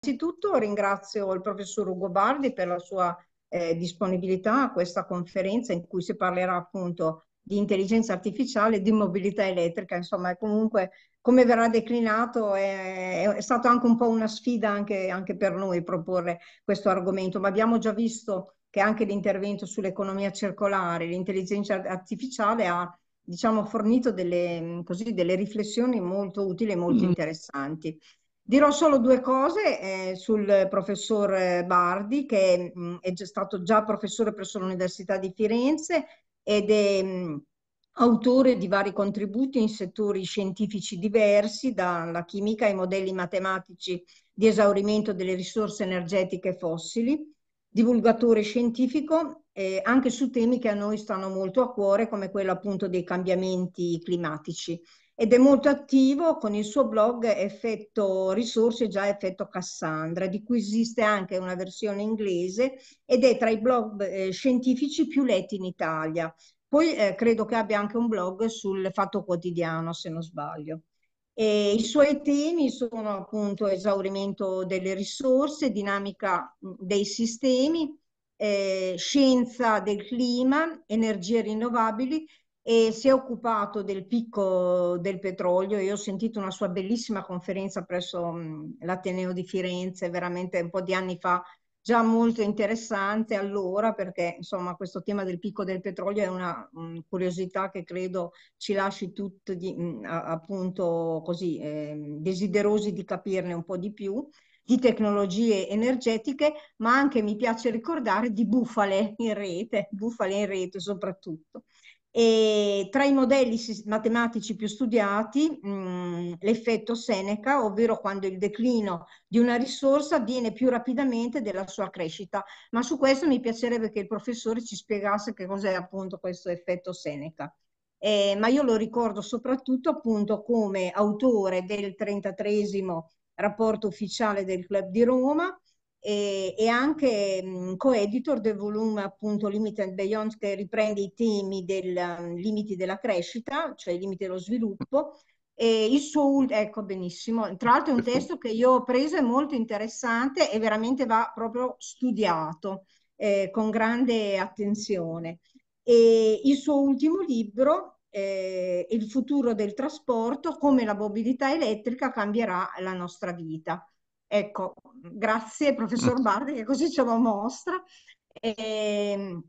Innanzitutto ringrazio il professor Ugo Bardi per la sua eh, disponibilità a questa conferenza in cui si parlerà appunto di intelligenza artificiale, e di mobilità elettrica, insomma comunque come verrà declinato è, è stata anche un po' una sfida anche, anche per noi proporre questo argomento, ma abbiamo già visto che anche l'intervento sull'economia circolare, l'intelligenza artificiale ha diciamo fornito delle, così, delle riflessioni molto utili e molto mm. interessanti. Dirò solo due cose eh, sul professor Bardi, che mh, mm, è stato già professore presso l'Università di Firenze ed è mh, mm, autore di vari contributi in settori scientifici diversi, dalla chimica ai modelli matematici di esaurimento delle risorse energetiche fossili, divulgatore scientifico eh, anche su temi che a noi stanno molto a cuore, come quello appunto dei cambiamenti climatici ed è molto attivo con il suo blog Effetto Risorse, già Effetto Cassandra, di cui esiste anche una versione inglese ed è tra i blog eh, scientifici più letti in Italia. Poi eh, credo che abbia anche un blog sul Fatto Quotidiano, se non sbaglio. E I suoi temi sono appunto esaurimento delle risorse, dinamica mm, dei sistemi, eh, scienza del clima, energie rinnovabili e si è occupato del picco del petrolio. Io ho sentito una sua bellissima conferenza presso mm, l'Ateneo di Firenze, veramente un po' di anni fa, già molto interessante allora perché insomma questo tema del picco del petrolio è una um, curiosità che credo ci lasci tutti di, mh, mm, appunto così eh, desiderosi di capirne un po' di più di tecnologie energetiche ma anche mi piace ricordare di bufale in rete, bufale in rete soprattutto. E tra i modelli matematici più studiati, mm, l'effetto Seneca, ovvero quando il declino di una risorsa avviene più rapidamente della sua crescita. Ma su questo mi piacerebbe che il professore ci spiegasse che cos'è appunto questo effetto Seneca. Eh, ma io lo ricordo soprattutto appunto come autore del 33 rapporto ufficiale del Club di Roma, e, e anche co-editor del volume appunto Limited Beyond che riprende i temi dei um, limiti della crescita, cioè i limiti dello sviluppo. E il suo, ecco benissimo, tra l'altro è un testo che io ho preso, è molto interessante e veramente va proprio studiato eh, con grande attenzione. E il suo ultimo libro, eh, Il futuro del trasporto, come la mobilità elettrica cambierà la nostra vita. Ecco, grazie professor mm. Bardi che così ce lo mostra. E, ehm,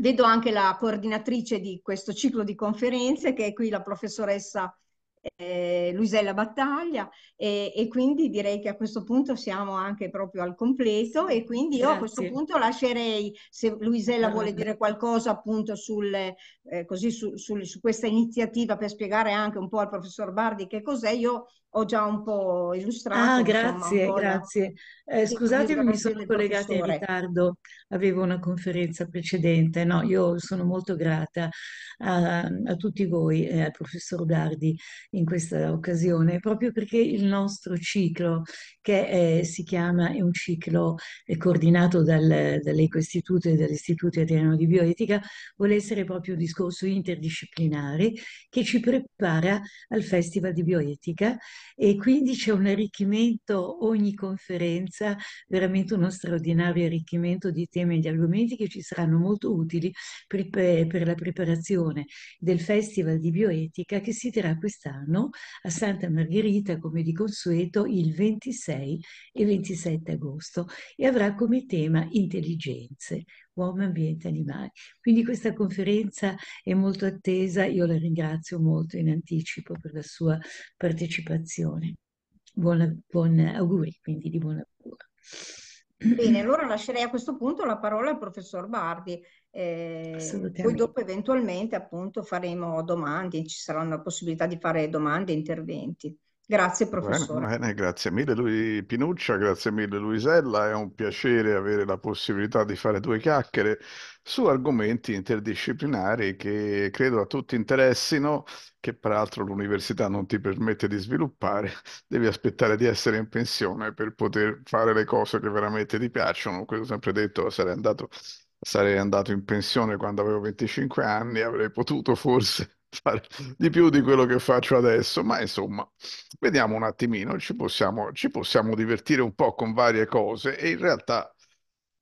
vedo anche la coordinatrice di questo ciclo di conferenze che è qui la professoressa eh, Luisella Battaglia e, e, quindi direi che a questo punto siamo anche proprio al completo e quindi io Grazie. a questo punto lascerei se Luisella vuole dire qualcosa appunto sul, eh, così su, su, su, questa iniziativa per spiegare anche un po' al professor Bardi che cos'è io ho già un po' illustrato. Ah, grazie, insomma, grazie. Eh, scusatemi, mi sono collegata in ritardo, avevo una conferenza precedente. No, io sono molto grata a, a tutti voi e eh, al professor Dardi in questa occasione, proprio perché il nostro ciclo, che è, si chiama, è un ciclo è coordinato dal, dall'Ecoistituto e dall'Istituto Italiano di Bioetica, vuole essere proprio un discorso interdisciplinare che ci prepara al Festival di Bioetica e quindi c'è un arricchimento ogni conferenza, veramente uno straordinario arricchimento di temi e di argomenti che ci saranno molto utili per, per la preparazione del Festival di Bioetica che si terrà quest'anno a Santa Margherita, come di consueto, il 26 e 27 agosto e avrà come tema intelligenze, uomo, ambiente, animali. Quindi questa conferenza è molto attesa, io la ringrazio molto in anticipo per la sua partecipazione. Buona, buon auguri, quindi di buon augurio. Bene, allora lascerei a questo punto la parola al professor Bardi, eh, poi dopo eventualmente appunto faremo domande, ci saranno la possibilità di fare domande e interventi. Grazie professore. Bene, bene, grazie mille Lui, Pinuccia, grazie mille Luisella, è un piacere avere la possibilità di fare due chiacchiere su argomenti interdisciplinari che credo a tutti interessino, che peraltro l'università non ti permette di sviluppare, devi aspettare di essere in pensione per poter fare le cose che veramente ti piacciono, ho sempre detto sarei andato, sarei andato in pensione quando avevo 25 anni, avrei potuto forse fare di più di quello che faccio adesso, ma insomma, vediamo un attimino, ci possiamo, ci possiamo divertire un po' con varie cose e in realtà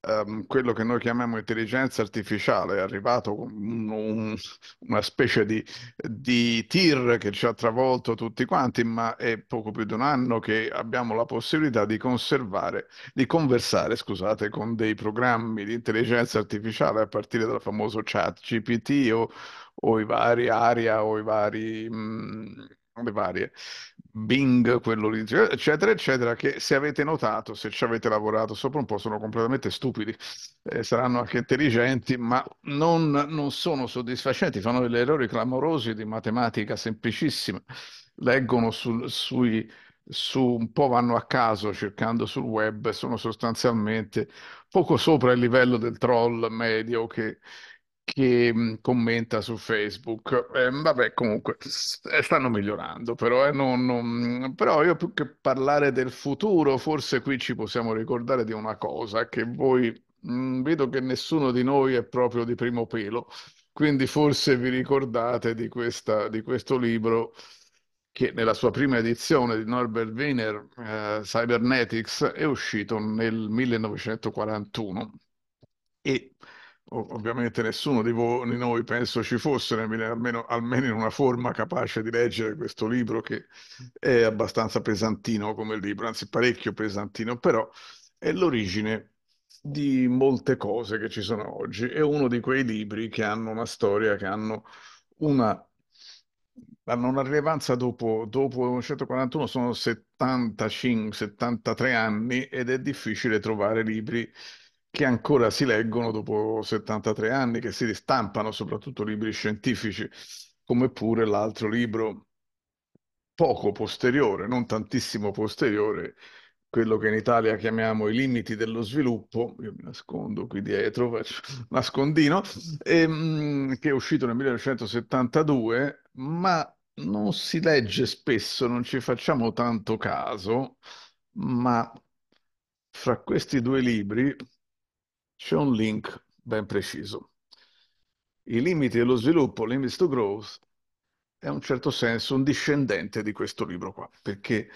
ehm, quello che noi chiamiamo intelligenza artificiale è arrivato con un, un, una specie di, di tir che ci ha travolto tutti quanti, ma è poco più di un anno che abbiamo la possibilità di conservare, di conversare, scusate, con dei programmi di intelligenza artificiale a partire dal famoso chat GPT o o i vari Aria o i vari... Mh, mm, le varie Bing, quello lì, eccetera, eccetera, che se avete notato, se ci avete lavorato sopra un po', sono completamente stupidi, eh, saranno anche intelligenti, ma non, non sono soddisfacenti, fanno degli errori clamorosi di matematica semplicissima, leggono sul, sui, su un po' vanno a caso cercando sul web, sono sostanzialmente poco sopra il livello del troll medio che, che commenta su Facebook. Eh, vabbè, comunque eh, stanno migliorando, però, eh, non, non... però io più che parlare del futuro, forse qui ci possiamo ricordare di una cosa che voi mh, vedo che nessuno di noi è proprio di primo pelo, quindi forse vi ricordate di, questa, di questo libro che nella sua prima edizione di Norbert Wiener, eh, Cybernetics, è uscito nel 1941 e ovviamente nessuno di, voi, di, noi penso ci fosse, almeno, almeno, in una forma capace di leggere questo libro che è abbastanza pesantino come libro, anzi parecchio pesantino, però è l'origine di molte cose che ci sono oggi. È uno di quei libri che hanno una storia, che hanno una, hanno una rilevanza dopo, dopo 1941, certo sono 75, 73 anni ed è difficile trovare libri che ancora si leggono dopo 73 anni, che si ristampano soprattutto libri scientifici, come pure l'altro libro poco posteriore, non tantissimo posteriore, quello che in Italia chiamiamo i limiti dello sviluppo, io mi nascondo qui dietro, faccio nascondino, e, ehm, che è uscito nel 1972, ma non si legge spesso, non ci facciamo tanto caso, ma fra questi due libri c'è un link ben preciso. I limiti dello sviluppo, Limits to Growth, è in un certo senso un discendente di questo libro qua, perché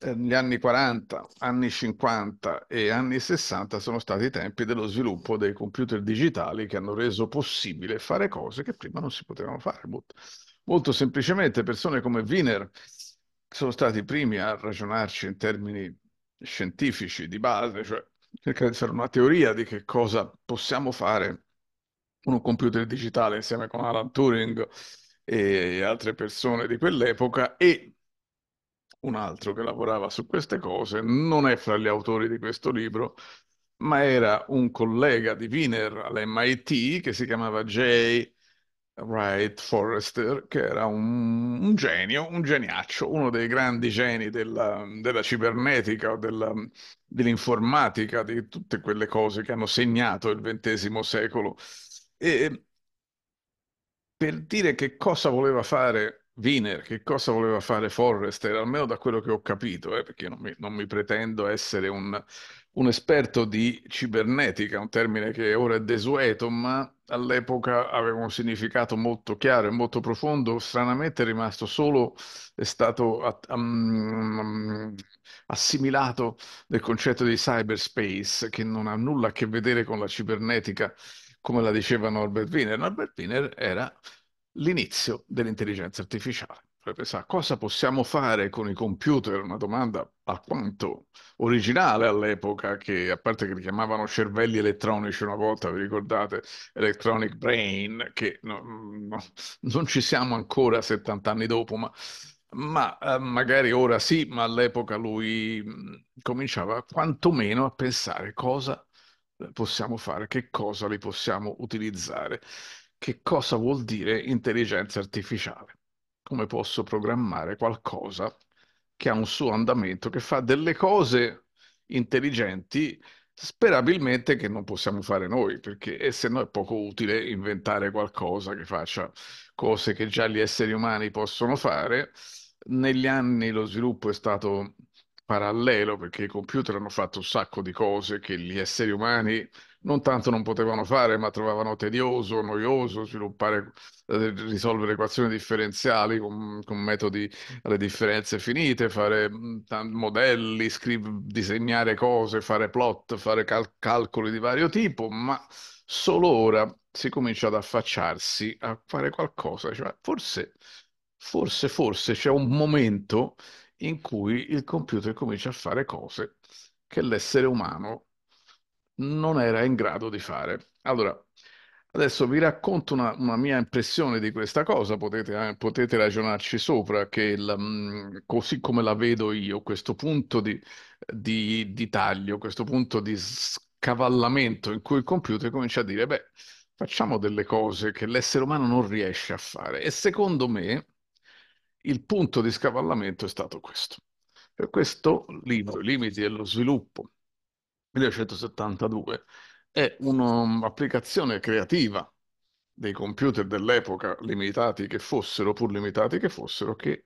negli eh, anni 40, anni 50 e anni 60 sono stati i tempi dello sviluppo dei computer digitali che hanno reso possibile fare cose che prima non si potevano fare. Molto, molto semplicemente persone come Wiener sono stati i primi a ragionarci in termini scientifici di base, cioè cercare di fare una teoria di che cosa possiamo fare con un computer digitale insieme con Alan Turing e altre persone di quell'epoca e un altro che lavorava su queste cose, non è fra gli autori di questo libro, ma era un collega di Wiener all'MIT che si chiamava Jay Wright Forrester, che era un, un, genio, un geniaccio, uno dei grandi geni della, della cibernetica, della, dell'informatica, di tutte quelle cose che hanno segnato il XX secolo. E per dire che cosa voleva fare Wiener, che cosa voleva fare Forrester, almeno da quello che ho capito, eh, perché non mi, non mi pretendo essere un un esperto di cibernetica, un termine che ora è desueto, ma all'epoca aveva un significato molto chiaro e molto profondo, stranamente è rimasto solo, è stato assimilato nel concetto di cyberspace, che non ha nulla a che vedere con la cibernetica, come la diceva Norbert Wiener. Norbert Wiener era l'inizio dell'intelligenza artificiale pensare cosa possiamo fare con i computer, una domanda alquanto originale all'epoca, che a parte che li chiamavano cervelli elettronici una volta, vi ricordate, electronic brain, che no, mm, no, non ci siamo ancora 70 anni dopo, ma, ma eh, magari ora sì, ma all'epoca lui mm, cominciava quantomeno a pensare cosa eh, possiamo fare, che cosa li possiamo utilizzare, che cosa vuol dire intelligenza artificiale come posso programmare qualcosa che ha un suo andamento, che fa delle cose intelligenti, sperabilmente che non possiamo fare noi, perché se no è poco utile inventare qualcosa che faccia cose che già gli esseri umani possono fare. Negli anni lo sviluppo è stato parallelo perché i computer hanno fatto un sacco di cose che gli esseri umani non tanto non potevano fare, ma trovavano tedioso, noioso sviluppare eh, risolvere equazioni differenziali con, con metodi alle differenze finite, fare mm, modelli, scriv- disegnare cose, fare plot, fare cal- calcoli di vario tipo, ma solo ora si comincia ad affacciarsi a fare qualcosa, cioè forse, forse, forse c'è un momento in cui il computer comincia a fare cose che l'essere umano non era in grado di fare. Allora, Adesso vi racconto una, una, mia impressione di questa cosa, potete, eh, potete ragionarci sopra, che il, mm, così come la vedo io, questo punto di, di, di, taglio, questo punto di scavallamento in cui il computer comincia a dire, beh, facciamo delle cose che l'essere umano non riesce a fare. E secondo me il punto di scavallamento è stato questo. Per questo libro, I limiti dello sviluppo, 1972, è un'applicazione creativa dei computer dell'epoca, limitati che fossero, pur limitati che fossero, che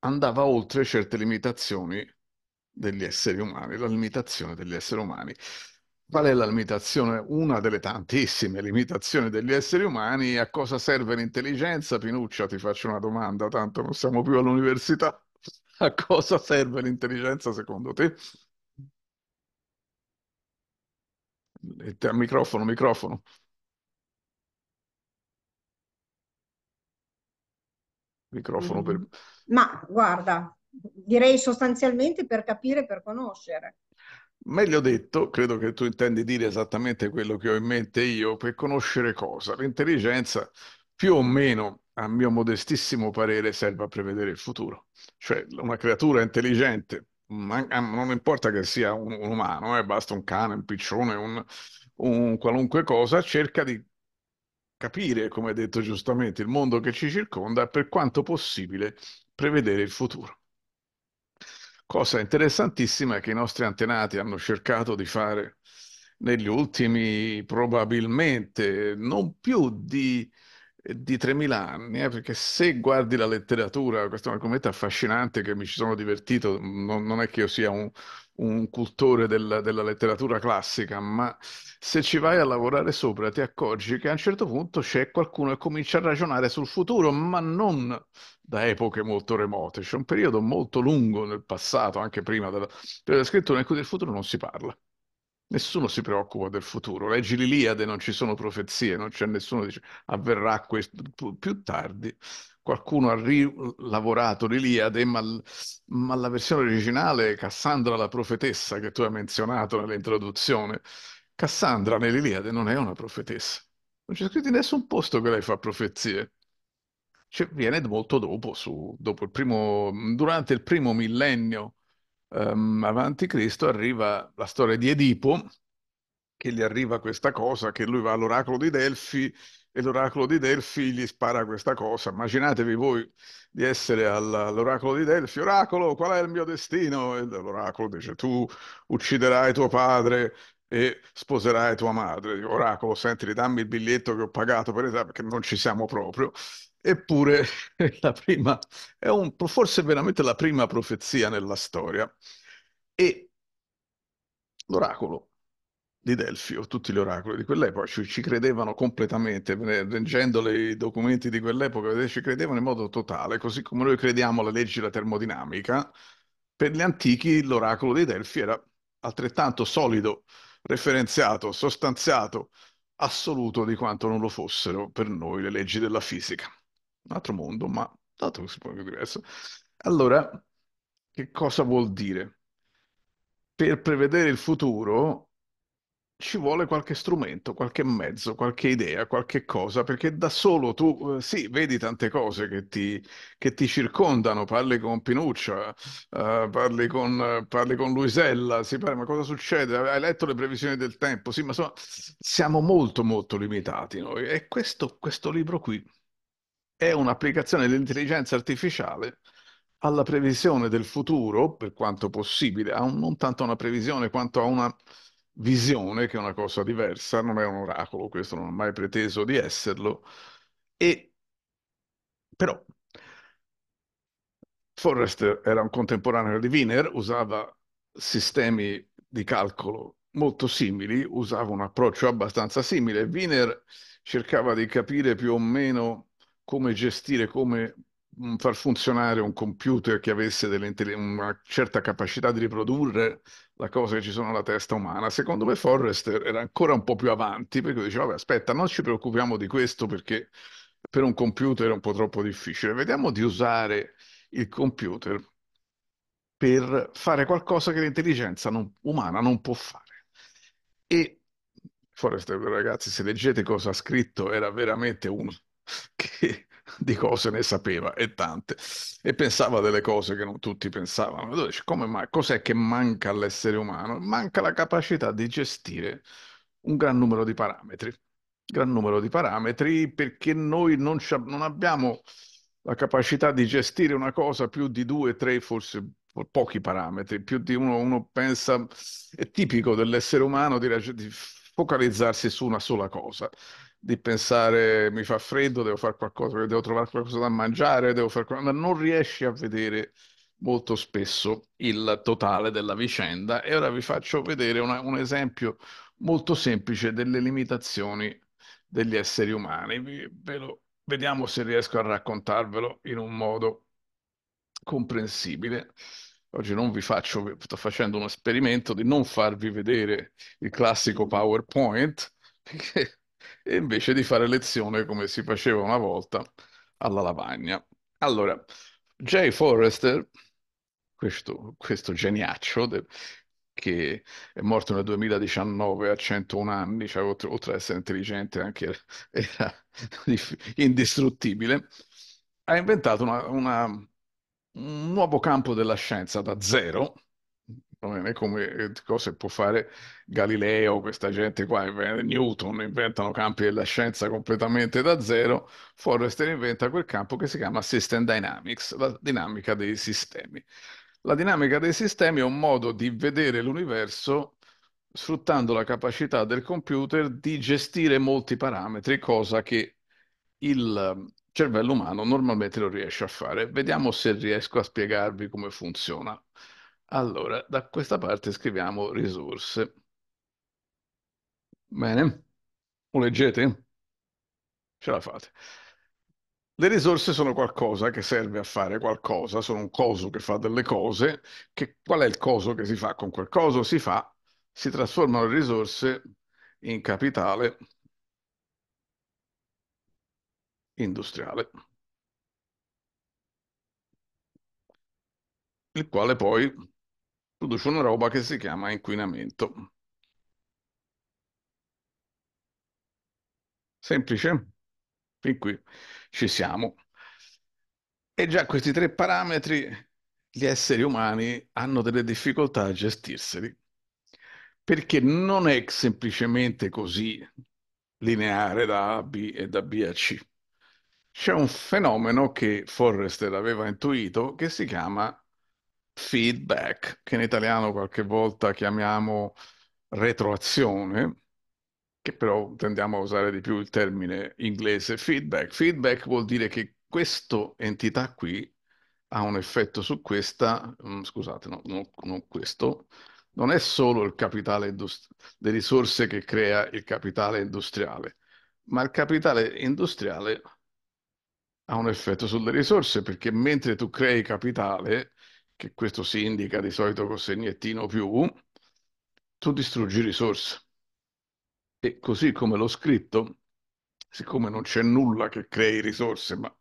andava oltre certe limitazioni degli esseri umani, la limitazione degli esseri umani. Qual è la limitazione? Una delle tantissime limitazioni degli esseri umani. A cosa serve l'intelligenza? Pinuccia, ti faccio una domanda, tanto non siamo più all'università. A cosa serve l'intelligenza secondo te? Microfono, microfono. Microfono per... Mm-hmm. Ma guarda, direi sostanzialmente per capire, per conoscere. Meglio detto, credo che tu intendi dire esattamente quello che ho in mente io, per conoscere cosa? L'intelligenza, più o meno, a mio modestissimo parere, serve a prevedere il futuro. Cioè, una creatura intelligente non importa che sia un, un umano, eh, basta un cane, un piccione, un, un qualunque cosa, cerca di capire, come hai detto giustamente, il mondo che ci circonda e per quanto possibile prevedere il futuro. Cosa interessantissima che i nostri antenati hanno cercato di fare negli ultimi probabilmente non più di di 3.000 anni, eh, perché se guardi la letteratura, questo è un argomento affascinante che mi ci sono divertito, non, non è che io sia un, un cultore del, della letteratura classica, ma se ci vai a lavorare sopra ti accorgi che a un certo punto c'è qualcuno che comincia a ragionare sul futuro, ma non da epoche molto remote, c'è un periodo molto lungo nel passato, anche prima della, della scrittura, in cui del futuro non si parla. Nessuno si preoccupa del futuro. Leggi l'Iliade, non ci sono profezie, non c'è nessuno che dice avverrà questo più tardi. Qualcuno ha rilavorato l'Iliade, ma, ma la versione originale, Cassandra la profetessa, che tu hai menzionato nell'introduzione, Cassandra nell'Iliade non è una profetessa. Non c'è scritto in nessun posto che lei fa profezie. Cioè, viene molto dopo, su, dopo il primo, durante il primo millennio um, avanti Cristo arriva la storia di Edipo, che gli arriva questa cosa, che lui va all'oracolo di Delfi e l'oracolo di Delfi gli spara questa cosa. Immaginatevi voi di essere all'oracolo di Delfi, oracolo, qual è il mio destino? E l'oracolo dice, tu ucciderai tuo padre e sposerai tua madre. Oracolo, senti, dammi il biglietto che ho pagato per esame, perché non ci siamo proprio. Eppure la prima, è un, forse veramente la prima profezia nella storia. E l'oracolo di Delfi, o tutti gli oracoli di quell'epoca, ci, ci credevano completamente, leggendo i documenti di quell'epoca, ci credevano in modo totale, così come noi crediamo alle leggi della termodinamica, per gli antichi l'oracolo di Delfi era altrettanto solido, referenziato, sostanziato, assoluto di quanto non lo fossero per noi le leggi della fisica un altro mondo, ma dato che si può diverso. Allora, che cosa vuol dire? Per prevedere il futuro ci vuole qualche strumento, qualche mezzo, qualche idea, qualche cosa, perché da solo tu, eh, sì, vedi tante cose che ti, che ti circondano, parli con Pinuccia, eh, parli, con, parli, con, Luisella, si parla, ma cosa succede? Hai letto le previsioni del tempo? Sì, ma insomma, siamo molto, molto limitati noi e questo, questo libro qui è un'applicazione dell'intelligenza artificiale alla previsione del futuro, per quanto possibile, a un, non tanto a una previsione quanto a una visione, che è una cosa diversa, non è un oracolo, questo non ha mai preteso di esserlo, e però Forrester era un contemporaneo di Wiener, usava sistemi di calcolo molto simili, usava un approccio abbastanza simile. Wiener cercava di capire più o meno come gestire, come mm, far funzionare un computer che avesse una certa capacità di riprodurre la cosa che ci sono nella testa umana. Secondo me Forrester era ancora un po' più avanti, perché diceva, vabbè, aspetta, non ci preoccupiamo di questo perché per un computer è un po' troppo difficile. Vediamo di usare il computer per fare qualcosa che l'intelligenza non, umana non può fare. E Forrester, ragazzi, se leggete cosa ha scritto, era veramente uno che di cose ne sapeva e tante e pensava delle cose che non tutti pensavano. come mai? Cos'è che manca all'essere umano? Manca la capacità di gestire un gran numero di parametri, gran numero di parametri perché noi non, non abbiamo la capacità di gestire una cosa più di due, tre, forse pochi parametri, più di uno, uno pensa, è tipico dell'essere umano di, di focalizzarsi su una sola cosa di pensare mi fa freddo, devo fare qualcosa, devo trovare qualcosa da mangiare, devo fare qualcosa, ma non riesci a vedere molto spesso il totale della vicenda. E ora vi faccio vedere una, un esempio molto semplice delle limitazioni degli esseri umani. Vi, lo, vediamo se riesco a raccontarvelo in un modo comprensibile. Oggi non vi faccio, sto facendo un esperimento di non farvi vedere il classico PowerPoint, perché invece di fare lezione come si faceva una volta alla lavagna. Allora, Jay Forrester, questo, questo geniaccio de, che è morto nel 2019 a 101 anni, cioè, oltre, oltre ad essere intelligente anche era, era indistruttibile, ha inventato una, una, un nuovo campo della scienza da zero, non è come eh, cose può fare Galileo, questa gente qua, Newton, inventano campi della scienza completamente da zero, Forrester inventa quel campo che si chiama System Dynamics, la dinamica dei sistemi. La dinamica dei sistemi è un modo di vedere l'universo sfruttando la capacità del computer di gestire molti parametri, cosa che il ehm, cervello umano normalmente non riesce a fare. Vediamo se riesco a spiegarvi come funziona. Allora, da questa parte scriviamo risorse. Bene, lo leggete? Ce la fate. Le risorse sono qualcosa che serve a fare qualcosa, sono un coso che fa delle cose. Che, qual è il coso che si fa con quel coso? Si fa, si trasformano le risorse in capitale industriale, il quale poi produce una roba che si chiama inquinamento. Semplice? Fin qui ci siamo. E già questi tre parametri gli esseri umani hanno delle difficoltà a gestirseli, perché non è semplicemente così lineare da A a B e da B a C. C'è un fenomeno che Forrester aveva intuito che si chiama feedback, che in italiano qualche volta chiamiamo retroazione, che però tendiamo a usare di più il termine inglese feedback. Feedback vuol dire che questa entità qui ha un effetto su questa, mm, scusate, no, no, non questo, non è solo il capitale industriale, le risorse che crea il capitale industriale, ma il capitale industriale ha un effetto sulle risorse perché mentre tu crei capitale che questo si indica di solito con segnettino più, tu distruggi risorse. E così come l'ho scritto, siccome non c'è nulla che crei risorse, ma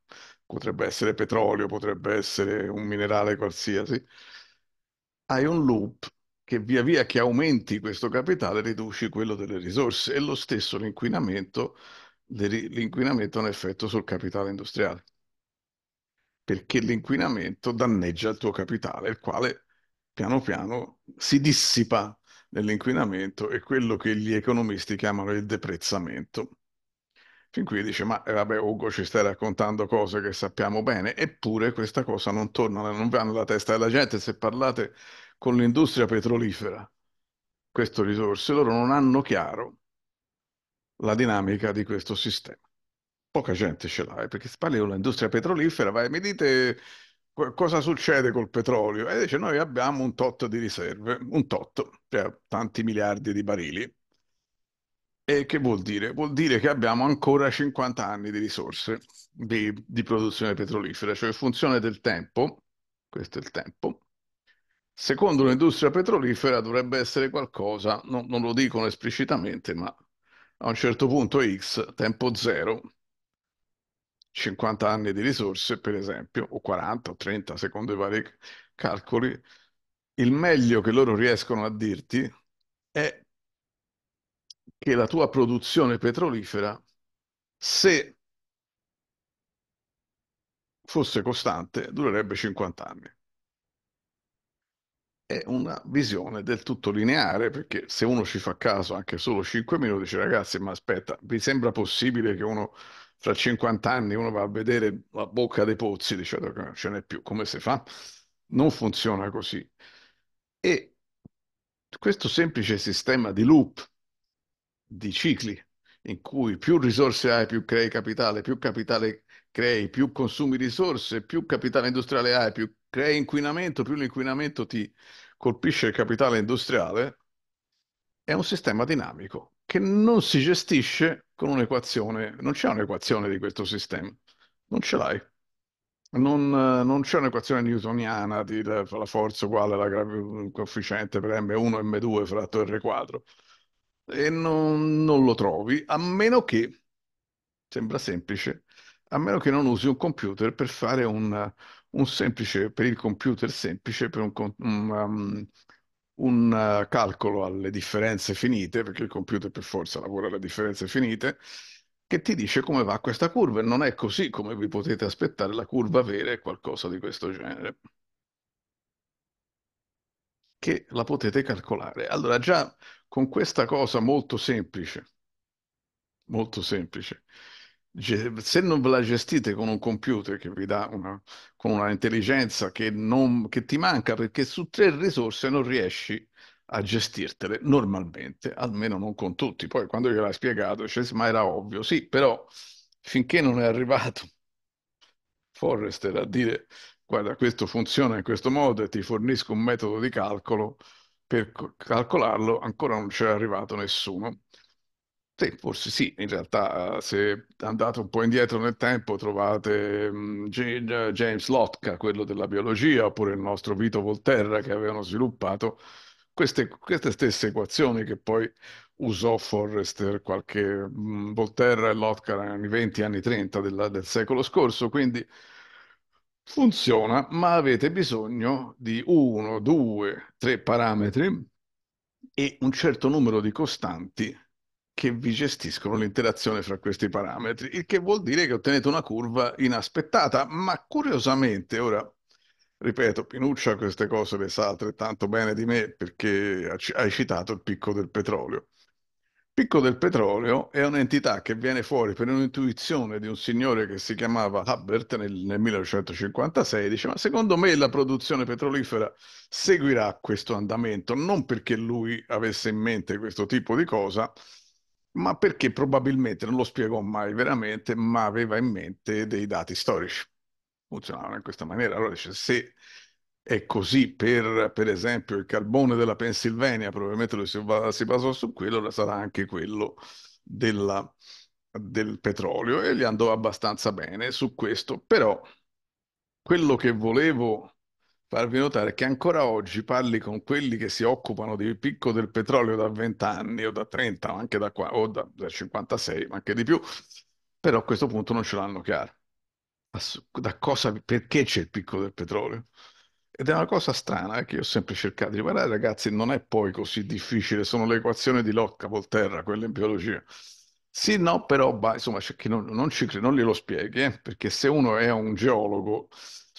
potrebbe essere petrolio, potrebbe essere un minerale qualsiasi, hai un loop che via via che aumenti questo capitale riduci quello delle risorse e lo stesso l'inquinamento, l'inquinamento ha un effetto sul capitale industriale perché l'inquinamento danneggia il tuo capitale, il quale piano piano si dissipa nell'inquinamento e quello che gli economisti chiamano il deprezzamento. Fin qui dice, ma eh, vabbè Ugo ci stai raccontando cose che sappiamo bene, eppure questa cosa non torna, non va nella testa della gente se parlate con l'industria petrolifera, queste risorse, loro non hanno chiaro la dinamica di questo sistema poca gente ce l'ha, eh, perché parli con l'industria petrolifera, vai, mi dite cosa succede col petrolio? E dice noi abbiamo un tot di riserve, un tot, cioè tanti miliardi di barili. E che vuol dire? Vuol dire che abbiamo ancora 50 anni di risorse di, di produzione petrolifera, cioè funzione del tempo, questo è il tempo, secondo l'industria petrolifera dovrebbe essere qualcosa, no, non lo dicono esplicitamente, ma a un certo punto X, tempo zero, 50 anni di risorse, per esempio, o 40 o 30, secondo i vari calcoli, il meglio che loro riescono a dirti è che la tua produzione petrolifera, se fosse costante, durerebbe 50 anni. È una visione del tutto lineare, perché se uno ci fa caso anche solo 5 minuti, dice ragazzi, ma aspetta, vi sembra possibile che uno tra 50 anni uno va a vedere la bocca dei pozzi, dice che non ce n'è più, come si fa? Non funziona così. E questo semplice sistema di loop, di cicli, in cui più risorse hai, più crei capitale, più capitale crei, più consumi risorse, più capitale industriale hai, più crei inquinamento, più l'inquinamento ti colpisce il capitale industriale, è un sistema dinamico che non si gestisce con un'equazione, non c'è un'equazione di questo sistema, non ce l'hai. Non, non c'è un'equazione newtoniana di la, forza uguale al mm, coefficiente per m1 m2 fratto r 4 e non, non lo trovi a meno che sembra semplice a meno che non usi un computer per fare un, un semplice, per il computer semplice, per un, un, um, un eh, calcolo alle differenze finite, perché il computer per forza lavora alle differenze finite, che ti dice come va questa curva e non è così come vi potete aspettare, la curva vera è qualcosa di questo genere che la potete calcolare. Allora già con questa cosa molto semplice, molto semplice, se non ve la gestite con un computer che vi dà una, con una intelligenza che, non, che ti manca perché su tre risorse non riesci a gestirtele normalmente, almeno non con tutti. Poi quando gliel'hai spiegato, cioè, ma era ovvio, sì, però finché non è arrivato Forrester a dire guarda questo funziona in questo modo e ti fornisco un metodo di calcolo per calcolarlo, ancora non c'è arrivato nessuno. Sì, forse sì, in realtà se andate un po' indietro nel tempo trovate mhmm, eh, James Lotka, quello della biologia, oppure il nostro Vito Volterra che avevano sviluppato queste, queste stesse equazioni che poi usò Forrester qualche mhmm, Volterra e Lotka negli anni 20, anni 30 della, del secolo scorso, quindi funziona, ma avete bisogno di uno, due, tre parametri e un certo numero di costanti che vi gestiscono l'interazione fra questi parametri, il che vuol dire che ottenete una curva inaspettata, ma curiosamente ora ripeto, Pinuccia queste cose le sa altrettanto bene di me perché hai citato il picco del petrolio. Il picco del petrolio è un'entità che viene fuori per un'intuizione di un signore che si chiamava Hubbert nel, nel 1956, dice ma secondo me la produzione petrolifera seguirà questo andamento, non perché lui avesse in mente questo tipo di cosa, ma perché probabilmente non lo spiegò mai veramente, ma aveva in mente dei dati storici. Funzionavano in questa maniera. Allora dice, se è così per, per esempio, il carbone della Pennsylvania, probabilmente lo si, si basò su quello, allora sarà anche quello della, del petrolio e gli andò abbastanza bene su questo. Però quello che volevo farvi notare che ancora oggi parli con quelli che si occupano del picco del petrolio da 20 anni o da 30 o anche da, qua, o da, da 56, ma anche di più, però a questo punto non ce l'hanno chiaro. Da cosa, perché c'è il picco del petrolio? Ed è una cosa strana eh, che io ho sempre cercato di guardare, ragazzi, non è poi così difficile, sono le equazioni di locca Volterra, quelle in biologia. Sì, no, però, bah, insomma, c'è chi non, non ci crede, non glielo spieghi, eh? perché se uno è un geologo,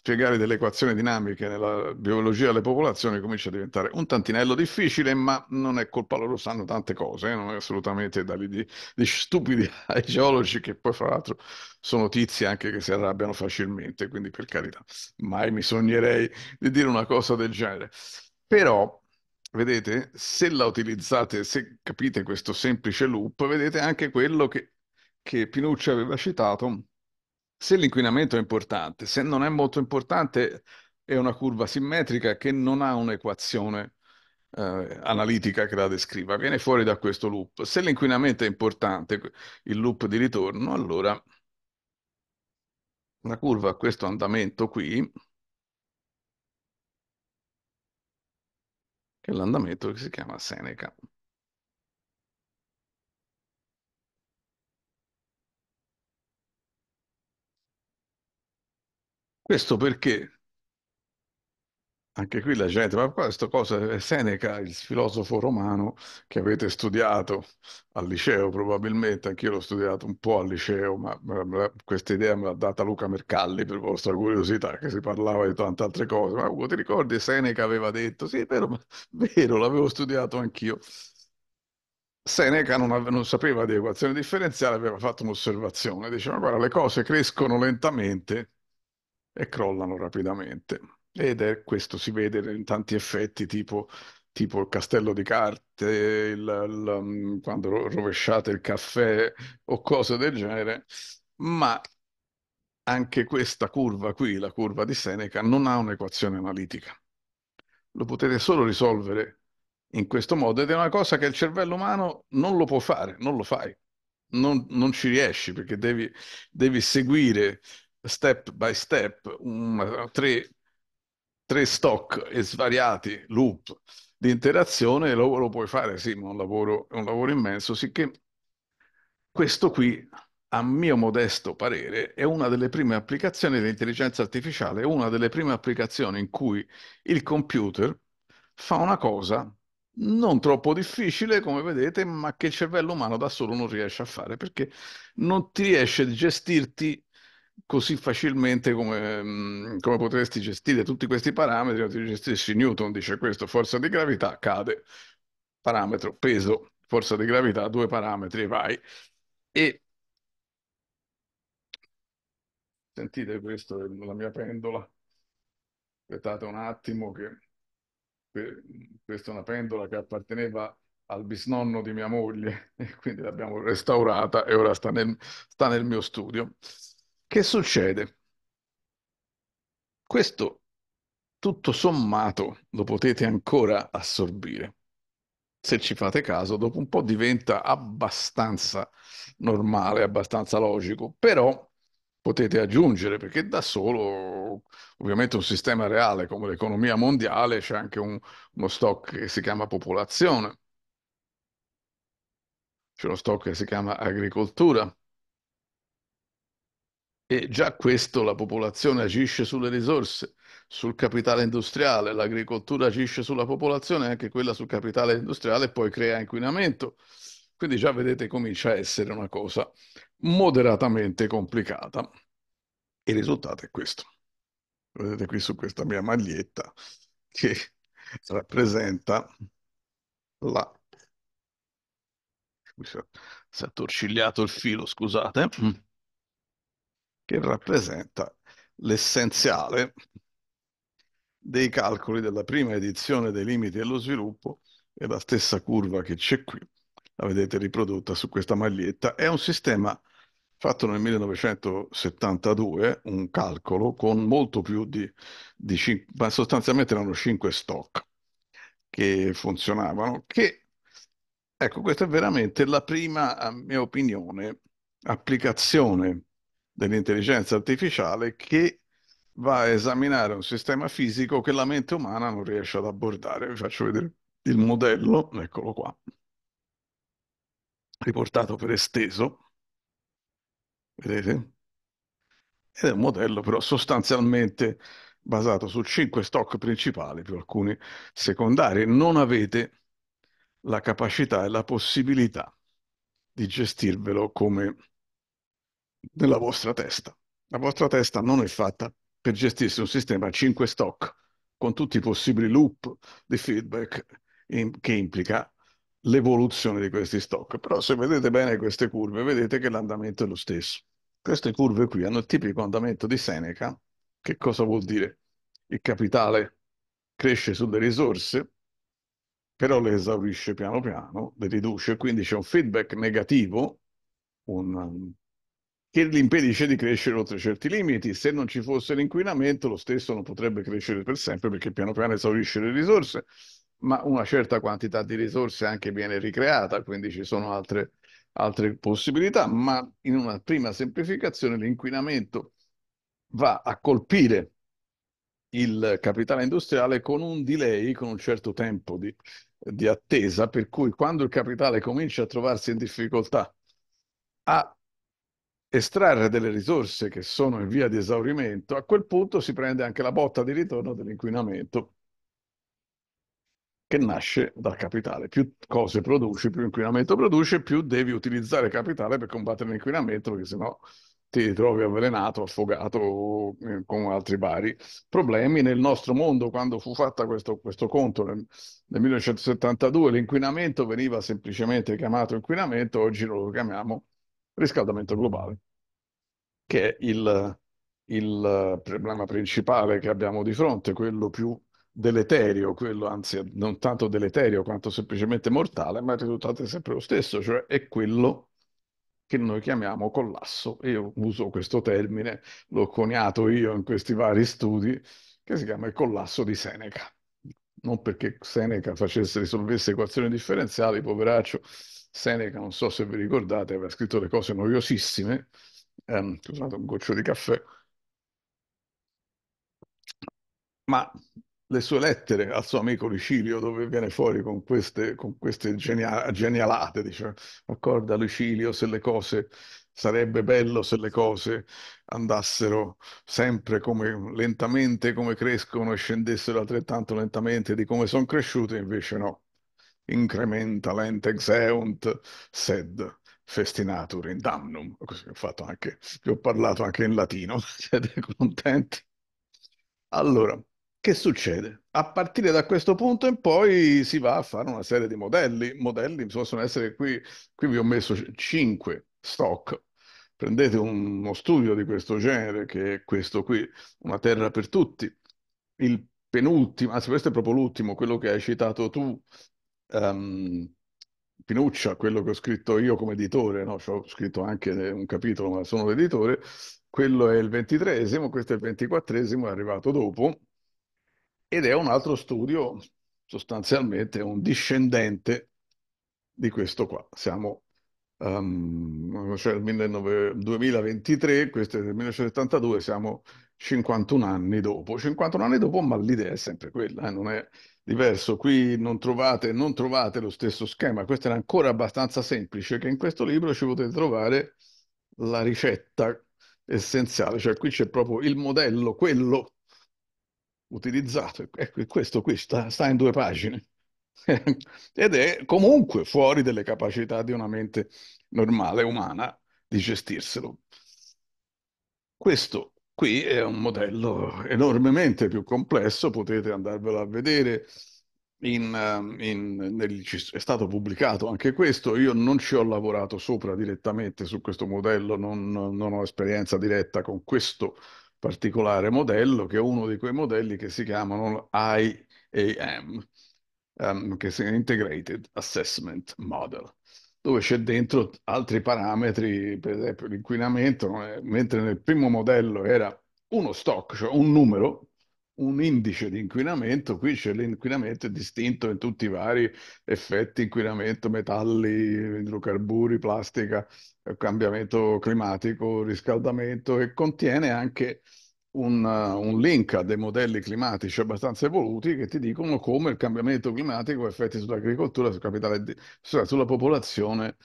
spiegare delle equazioni dinamiche nella biologia delle popolazioni comincia a diventare un tantinello difficile, ma non è colpa loro, sanno tante cose, eh? non è assolutamente da lì di, di stupidi ai geologi che poi fra l'altro sono tizi anche che si arrabbiano facilmente, quindi per carità, mai mi sognerei di dire una cosa del genere. Però vedete, se la utilizzate, se capite questo semplice loop, vedete anche quello che, che Pinucci aveva citato se l'inquinamento è importante, se non è molto importante, è una curva simmetrica che non ha un'equazione eh, analitica che la descriva, viene fuori da questo loop. Se l'inquinamento è importante, il loop di ritorno, allora la curva ha questo andamento qui, che è l'andamento che si chiama Seneca. Questo perché anche qui la gente, ma questo cosa è Seneca, il filosofo romano che avete studiato al liceo probabilmente, anch'io l'ho studiato un po' al liceo, ma, ma questa idea me l'ha data Luca Mercalli per vostra curiosità, che si parlava di tante altre cose, ma Ugo ti ricordi Seneca aveva detto, sì è vero, ma, vero, l'avevo studiato anch'io. Seneca non, aveva, non sapeva di equazione differenziale, aveva fatto un'osservazione, diceva guarda le cose crescono lentamente e crollano rapidamente. Ed è questo si vede in tanti effetti, tipo, tipo il castello di carte, il, il, um, quando rovesciate il caffè o cose del genere. Ma anche questa curva qui, la curva di Seneca, non ha un'equazione analitica. Lo potete solo risolvere in questo modo ed è una cosa che il cervello umano non lo può fare, non lo fai, non, non ci riesci perché devi, devi seguire step by step un, tre, tre, stock e svariati loop di interazione, lo, lo puoi fare, sì, ma è un lavoro, un lavoro immenso, sicché questo qui, a mio modesto parere, è una delle prime applicazioni dell'intelligenza artificiale, è una delle prime applicazioni in cui il computer fa una cosa non troppo difficile, come vedete, ma che il cervello umano da solo non riesce a fare, perché non ti riesce a gestirti così facilmente come, mm, come, potresti gestire tutti questi parametri, se gestisci Newton, dice questo, forza di gravità, cade, parametro, peso, forza di gravità, due parametri vai. E sentite questa è la mia pendola, aspettate un attimo che questa è una pendola che apparteneva al bisnonno di mia moglie e quindi l'abbiamo restaurata e ora sta nel, sta nel mio studio. Che succede? Questo tutto sommato lo potete ancora assorbire. Se ci fate caso, dopo un po' diventa abbastanza normale, abbastanza logico, però potete aggiungere, perché da solo, ovviamente un sistema reale come l'economia mondiale, c'è anche un, uno stock che si chiama popolazione, c'è uno stock che si chiama agricoltura, e già questo la popolazione agisce sulle risorse, sul capitale industriale, l'agricoltura agisce sulla popolazione, anche quella sul capitale industriale e poi crea inquinamento. Quindi già vedete comincia a essere una cosa moderatamente complicata. Il risultato è questo. Vedete qui su questa mia maglietta che rappresenta la... Mi si è attorcigliato il filo, scusate che rappresenta l'essenziale dei calcoli della prima edizione dei limiti dello sviluppo è la stessa curva che c'è qui, la vedete riprodotta su questa maglietta, è un sistema fatto nel 1972, un calcolo con molto più di, di 5, ma sostanzialmente erano 5 stock che funzionavano, che, ecco, questa è veramente la prima, a mia opinione, applicazione dell'intelligenza artificiale che va a esaminare un sistema fisico che la mente umana non riesce ad abbordare. Vi faccio vedere il modello, eccolo qua, riportato per esteso, vedete? Ed è un modello però sostanzialmente basato su cinque stock principali più alcuni secondari. Non avete la capacità e la possibilità di gestirvelo come nella vostra testa. La vostra testa non è fatta per gestirsi un sistema a 5 stock con tutti i possibili loop di feedback in, che implica l'evoluzione di questi stock. Però se vedete bene queste curve, vedete che l'andamento è lo stesso. Queste curve qui hanno il tipico andamento di Seneca. Che cosa vuol dire? Il capitale cresce sulle risorse, però le esaurisce piano piano, le riduce, quindi c'è un feedback negativo, un che gli impedisce di crescere oltre certi limiti. Se non ci fosse l'inquinamento, lo stesso non potrebbe crescere per sempre perché piano piano esaurisce le risorse, ma una certa quantità di risorse anche viene ricreata, quindi ci sono altre, altre possibilità, ma in una prima semplificazione l'inquinamento va a colpire il capitale industriale con un delay, con un certo tempo di, di attesa, per cui quando il capitale comincia a trovarsi in difficoltà a estrarre delle risorse che sono in via di esaurimento, a quel punto si prende anche la botta di ritorno dell'inquinamento che nasce dal capitale. Più cose produci, più inquinamento produce, più devi utilizzare capitale per combattere l'inquinamento, perché sennò ti trovi avvelenato, affogato eh, con altri vari problemi. Nel nostro mondo, quando fu fatto questo, questo conto nel, nel 1972, l'inquinamento veniva semplicemente chiamato inquinamento, oggi lo chiamiamo riscaldamento globale, che è il, il eh, problema principale che abbiamo di fronte, quello più deleterio, quello anzi non tanto deleterio quanto semplicemente mortale, ma il risultato è sempre lo stesso, cioè è quello che noi chiamiamo collasso. Io uso questo termine, l'ho coniato io in questi vari studi, che si chiama il collasso di Seneca. Non perché Seneca facesse, risolvesse equazioni differenziali, poveraccio, Seneca, non so se vi ricordate, aveva scritto le cose noiosissime, ehm, scusate un goccio di caffè, ma le sue lettere al suo amico Lucilio, dove viene fuori con queste, con queste genia- genialate, dice, accorda Lucilio se le cose, sarebbe bello se le cose andassero sempre come lentamente come crescono e scendessero altrettanto lentamente di come sono cresciute, invece no incrementa lente exeunt, sed festinatur in damnum. Così ho fatto anche, vi ho parlato anche in latino, siete contenti? Allora, che succede? A partire da questo punto in poi si va a fare una serie di modelli. Modelli possono essere qui, qui vi ho messo 5 stock. Prendete uno studio di questo genere, che è questo qui, Una terra per tutti. Il penultimo, anzi questo è proprio l'ultimo, quello che hai citato tu, um, Pinuccia, quello che ho scritto io come editore, no? ho scritto anche un capitolo, ma sono l'editore, quello è il ventitresimo, questo è il ventiquattresimo, è arrivato dopo, ed è un altro studio, sostanzialmente un discendente di questo qua. Siamo um, cioè 19, 2023, questo è del 1972, siamo 51 anni dopo. 51 anni dopo, ma l'idea è sempre quella, eh, non è diverso. Qui non trovate, non trovate lo stesso schema, questo era ancora abbastanza semplice, che in questo libro ci potete trovare la ricetta essenziale, cioè qui c'è proprio il modello, quello utilizzato, ecco, questo qui sta, sta in due pagine ed è comunque fuori delle capacità di una mente normale, umana, di gestirselo. Questo qui è un modello enormemente più complesso, potete andarvelo a vedere. In, eh, in, nel, è stato pubblicato anche questo, io non ci ho lavorato sopra direttamente su questo modello, non, non ho esperienza diretta con questo particolare modello, che è uno di quei modelli che si chiamano IAM, um, ehm, che è Integrated Assessment Model dove c'è dentro altri parametri, per esempio l'inquinamento, eh, mentre nel primo modello era uno stock, cioè un numero, un indice di inquinamento, qui c'è l'inquinamento distinto in tutti i vari effetti inquinamento, metalli, idrocarburi, plastica, eh, cambiamento climatico, riscaldamento e contiene anche un, un, link a dei modelli climatici abbastanza evoluti che ti dicono come il cambiamento climatico ha effetti sull'agricoltura, sul capitale, sulla popolazione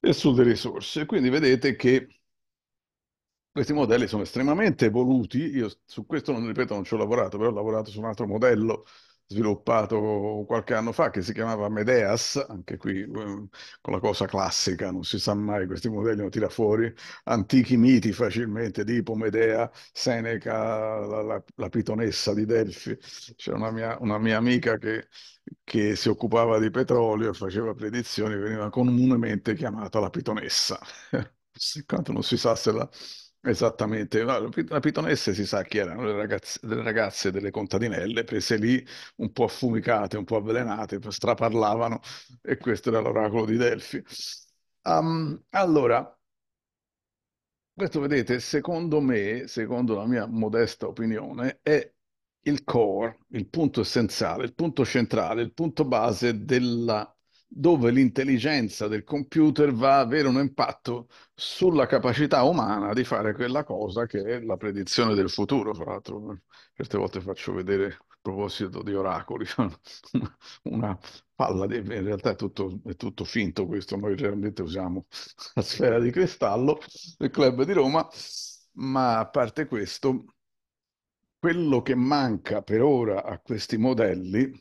e sulle risorse. Quindi vedete che questi modelli sono estremamente evoluti. Io su questo non ripeto, non ci ho lavorato, però ho lavorato su un altro modello sviluppato qualche anno fa che si chiamava Medeas, anche qui eh, con la cosa classica, non si sa mai, questi modelli non tira fuori, antichi miti facilmente tipo Medea, Seneca, la, la, la pitonessa di Delfi, c'era una, una mia, amica che, che, si occupava di petrolio e faceva predizioni, veniva comunemente chiamata la pitonessa, quanto non si sa se la Esattamente, no, la pitonessa si sa chi erano le ragazze, delle ragazze delle contadinelle prese lì un po' affumicate, un po' avvelenate, straparlavano e questo era l'oracolo di Delfi. Um, allora, questo vedete, secondo me, secondo la mia modesta opinione, è il core, il punto essenziale, il punto centrale, il punto base della dove l'intelligenza del computer va a avere un impatto sulla capacità umana di fare quella cosa che è la predizione del futuro. Tra l'altro, certe volte faccio vedere a proposito di oracoli, una palla, di... in realtà è tutto, è tutto finto questo, noi generalmente usiamo la sfera di cristallo del club di Roma, ma a parte questo, quello che manca per ora a questi modelli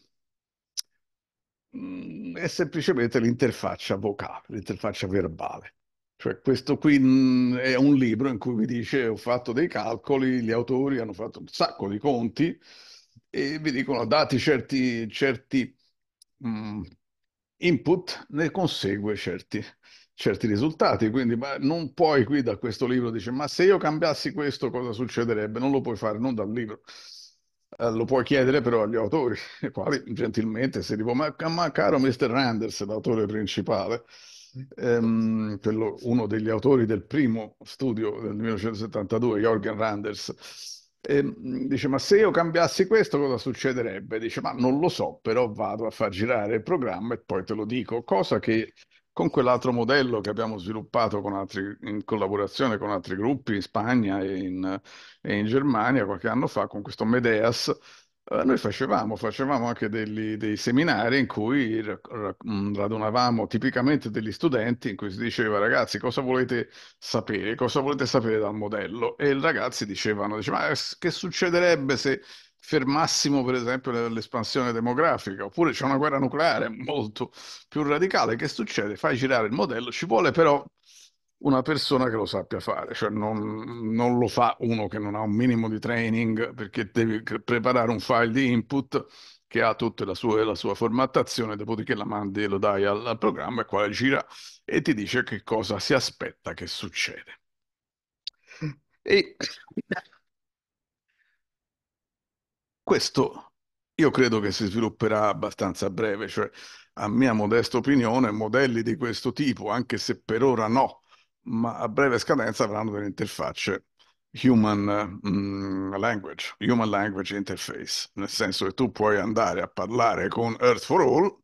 è semplicemente l'interfaccia vocale, l'interfaccia verbale. Cioè, questo qui mm, è un libro in cui vi dice ho fatto dei calcoli, gli autori hanno fatto un sacco di conti e vi dicono dati certi, certi mh, mm, input, ne consegue certi, certi risultati. Quindi ma non puoi qui da questo libro dire ma se io cambiassi questo cosa succederebbe? Non lo puoi fare, non dal libro. Eh, lo puoi chiedere però agli autori, i quali gentilmente si dicono, ma, ma caro Mr. Randers, l'autore principale, ehm, quello, uno degli autori del primo studio del 1972, Jorgen Randers, e ehm, dice, ma se io cambiassi questo cosa succederebbe? Dice, ma non lo so, però vado a far girare il programma e poi te lo dico, cosa che con quell'altro modello che abbiamo sviluppato con altri, in collaborazione con altri gruppi in Spagna e in, e in Germania qualche anno fa, con questo Medeas, eh, noi facevamo, facevamo anche degli, dei seminari in cui mm, radunavamo tipicamente degli studenti in cui si diceva ragazzi cosa volete sapere, cosa volete sapere dal modello e i ragazzi dicevano, dicevano ma che succederebbe se fermassimo per esempio l'espansione demografica, oppure c'è una guerra nucleare mm. molto più radicale, che succede? Fai girare il modello, ci vuole però una persona che lo sappia fare, cioè non, non lo fa uno che non ha un minimo di training perché devi preparare un file di input che ha tutta la sua, la sua formattazione, dopodiché la mandi e lo dai al, al programma, e quale gira e ti dice che cosa si aspetta che succede. Mm. E questo io credo che si svilupperà abbastanza a breve, cioè a mia modesta opinione modelli di questo tipo, anche se per ora no, ma a breve scadenza avranno delle interfacce human um, language, human language interface, nel senso che tu puoi andare a parlare con Earth for All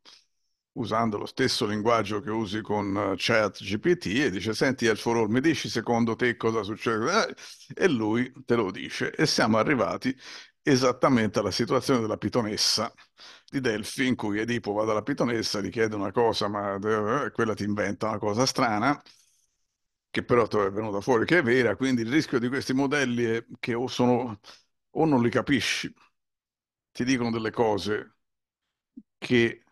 usando lo stesso linguaggio che usi con eh, ChatGPT e dice senti Earth for All mi dici secondo te cosa succede eh, e lui te lo dice e siamo arrivati esattamente alla situazione della pitonessa di Delfi, in cui Edipo va dalla pitonessa, gli chiede una cosa, ma eh, quella ti inventa una cosa strana, che però è venuta fuori che è vera, quindi il rischio di questi modelli è che o, sono, o non li capisci, ti dicono delle cose che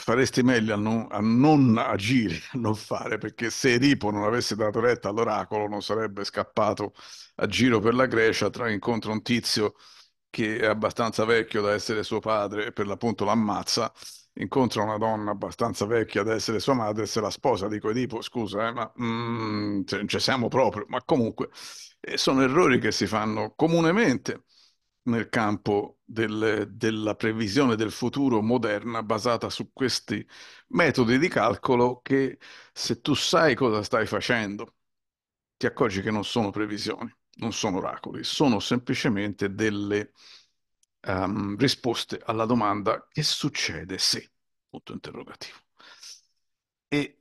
faresti meglio a non, a non, agire, a non fare, perché se Edipo non avesse dato retta all'oracolo non sarebbe scappato a giro per la Grecia tra incontro un tizio che è abbastanza vecchio da essere suo padre e per l'appunto l'ammazza, incontra una donna abbastanza vecchia da essere sua madre e se la sposa, dico Edipo, scusa, eh, ma mm, cioè, ci ce siamo proprio, ma comunque eh, sono errori che si fanno comunemente nel campo del, della previsione del futuro moderna basata su questi metodi di calcolo che se tu sai cosa stai facendo, ti accorgi che non sono previsioni, non sono oracoli, sono semplicemente delle um, risposte alla domanda che succede se, punto interrogativo. E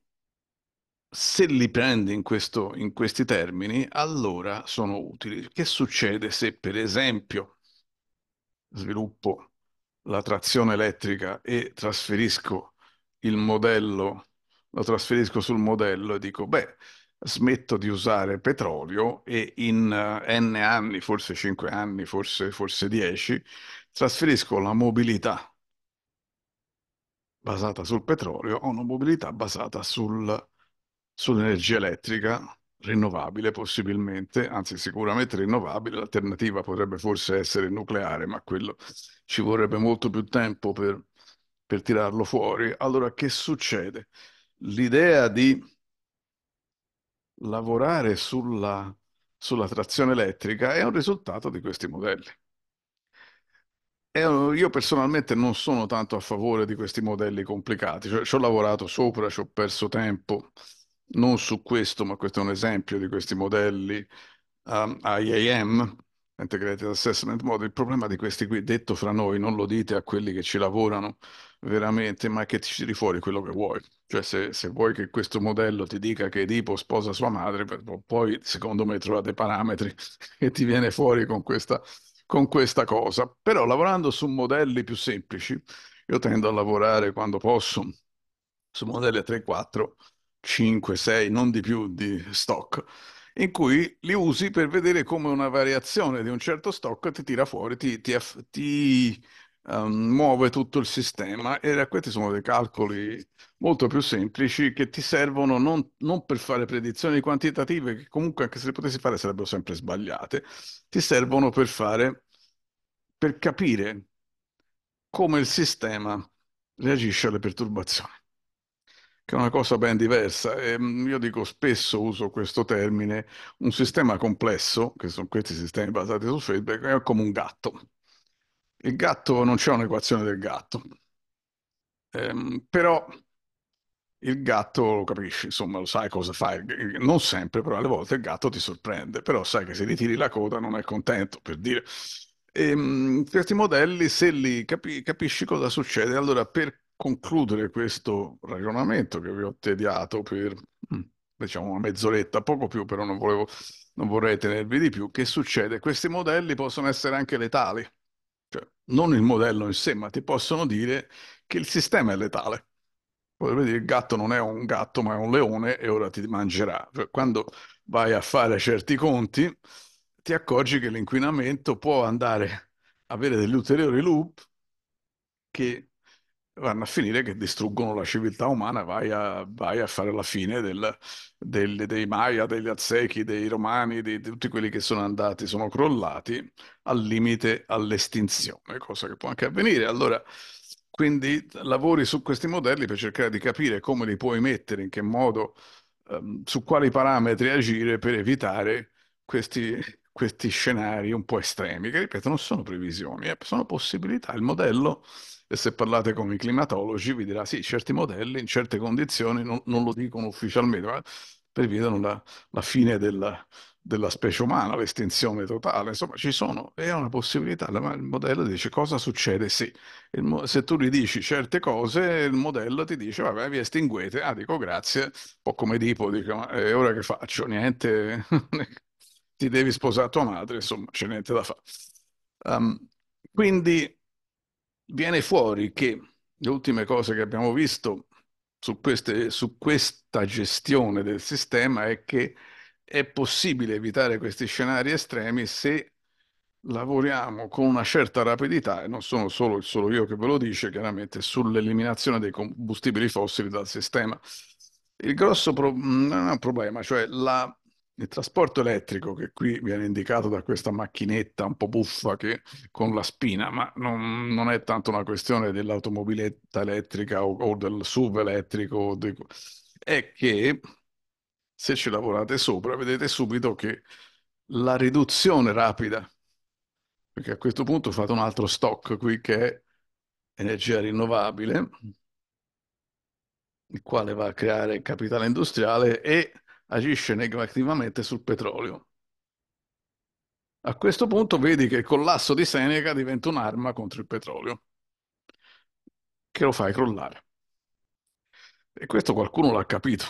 se li prendi in, questo, in, questi termini, allora sono utili. Che succede se, per esempio, sviluppo la trazione elettrica e trasferisco il modello, lo trasferisco sul modello e dico, beh, smetto di usare petrolio e in uh, n anni, forse 5 anni, forse, forse 10, trasferisco la mobilità basata sul petrolio a una mobilità basata sul, sull'energia elettrica rinnovabile possibilmente, anzi sicuramente rinnovabile, l'alternativa potrebbe forse essere il nucleare, ma quello ci vorrebbe molto più tempo per, per tirarlo fuori. Allora che succede? L'idea di lavorare sulla, sulla trazione elettrica è un risultato di questi modelli. Uh, io personalmente non sono tanto a favore di questi modelli complicati, cioè, ci ho lavorato sopra, ci ho perso tempo, non su questo, ma questo è un esempio di questi modelli um, IAM, Integrated Assessment Model, il problema di questi qui, detto fra noi, non lo dite a quelli che ci lavorano veramente, ma che ti tiri fuori quello che vuoi. Cioè se, se vuoi che questo modello ti dica che Edipo sposa sua madre, boh, poi secondo me trovate parametri e ti viene fuori con questa, con questa cosa. Però lavorando su modelli più semplici, io tendo a lavorare quando posso su modelli a 3-4 5, 6, non di più di stock, in cui li usi per vedere come una variazione di un certo stock ti tira fuori, ti, ti, ti um, muove tutto il sistema e questi sono dei calcoli molto più semplici che ti servono non, non per fare predizioni quantitative, che comunque anche se le potessi fare sarebbero sempre sbagliate, ti servono per fare, per capire come il sistema reagisce alle perturbazioni che è una cosa ben diversa. E ehm, io dico spesso, uso questo termine, un sistema complesso, che sono questi sistemi basati su feedback, è come un gatto. Il gatto non c'è un'equazione del gatto, ehm, però il gatto lo capisci, insomma, lo sai cosa fai. Non sempre, però alle volte il gatto ti sorprende, però sai che se gli tiri la coda non è contento, per dire. E, ehm, questi modelli, se li capi- capisci cosa succede, allora per concludere questo ragionamento che vi ho tediato per mm, diciamo una mezz'oretta, poco più, però non, volevo, non vorrei tenervi di più. Che succede? Questi modelli possono essere anche letali, cioè non il modello in sé, ma ti possono dire che il sistema è letale. Potrebbe dire il gatto non è un gatto, ma è un leone e ora ti mangerà. Cioè, quando vai a fare certi conti, ti accorgi che l'inquinamento può andare a avere degli ulteriori loop che vanno a finire che distruggono la civiltà umana, vai a, vai a fare la fine del, del, dei Maya, degli Azzechi, dei Romani, di, di, tutti quelli che sono andati, sono crollati al limite all'estinzione, cosa che può anche avvenire. Allora, quindi lavori su questi modelli per cercare di capire come li puoi mettere, in che modo, ehm, su quali parametri agire per evitare questi, questi scenari un po' estremi, che ripeto non sono previsioni, eh, sono possibilità. Il modello e se parlate con i climatologi vi dirà sì, certi modelli in certe condizioni non, non lo dicono ufficialmente, ma prevedono la, la fine della, della specie umana, l'estinzione totale, insomma ci sono, è una possibilità, ma il modello dice cosa succede se, sì. se tu gli dici certe cose, il modello ti dice vabbè vi estinguete, ah dico grazie, un po' come tipo, dico ma eh, ora che faccio, niente, ti devi sposare tua madre, insomma c'è niente da fare. Um, quindi viene fuori che le ultime cose che abbiamo visto su, queste, su questa gestione del sistema è che è possibile evitare questi scenari estremi se lavoriamo con una certa rapidità, e non sono solo, solo, io che ve lo dice, chiaramente, sull'eliminazione dei combustibili fossili dal sistema. Il grosso pro- non è un problema, cioè la, il trasporto elettrico, che qui viene indicato da questa macchinetta un po' buffa che, con la spina, ma non, non è tanto una questione dell'automobiletta elettrica o, o del SUV elettrico, di, è che se ci lavorate sopra vedete subito che la riduzione rapida, perché a questo punto fate un altro stock qui che è energia rinnovabile, il quale va a creare capitale industriale e agisce negativamente sul petrolio. A questo punto vedi che il collasso di Seneca diventa un'arma contro il petrolio, che lo fai crollare. E questo qualcuno l'ha capito,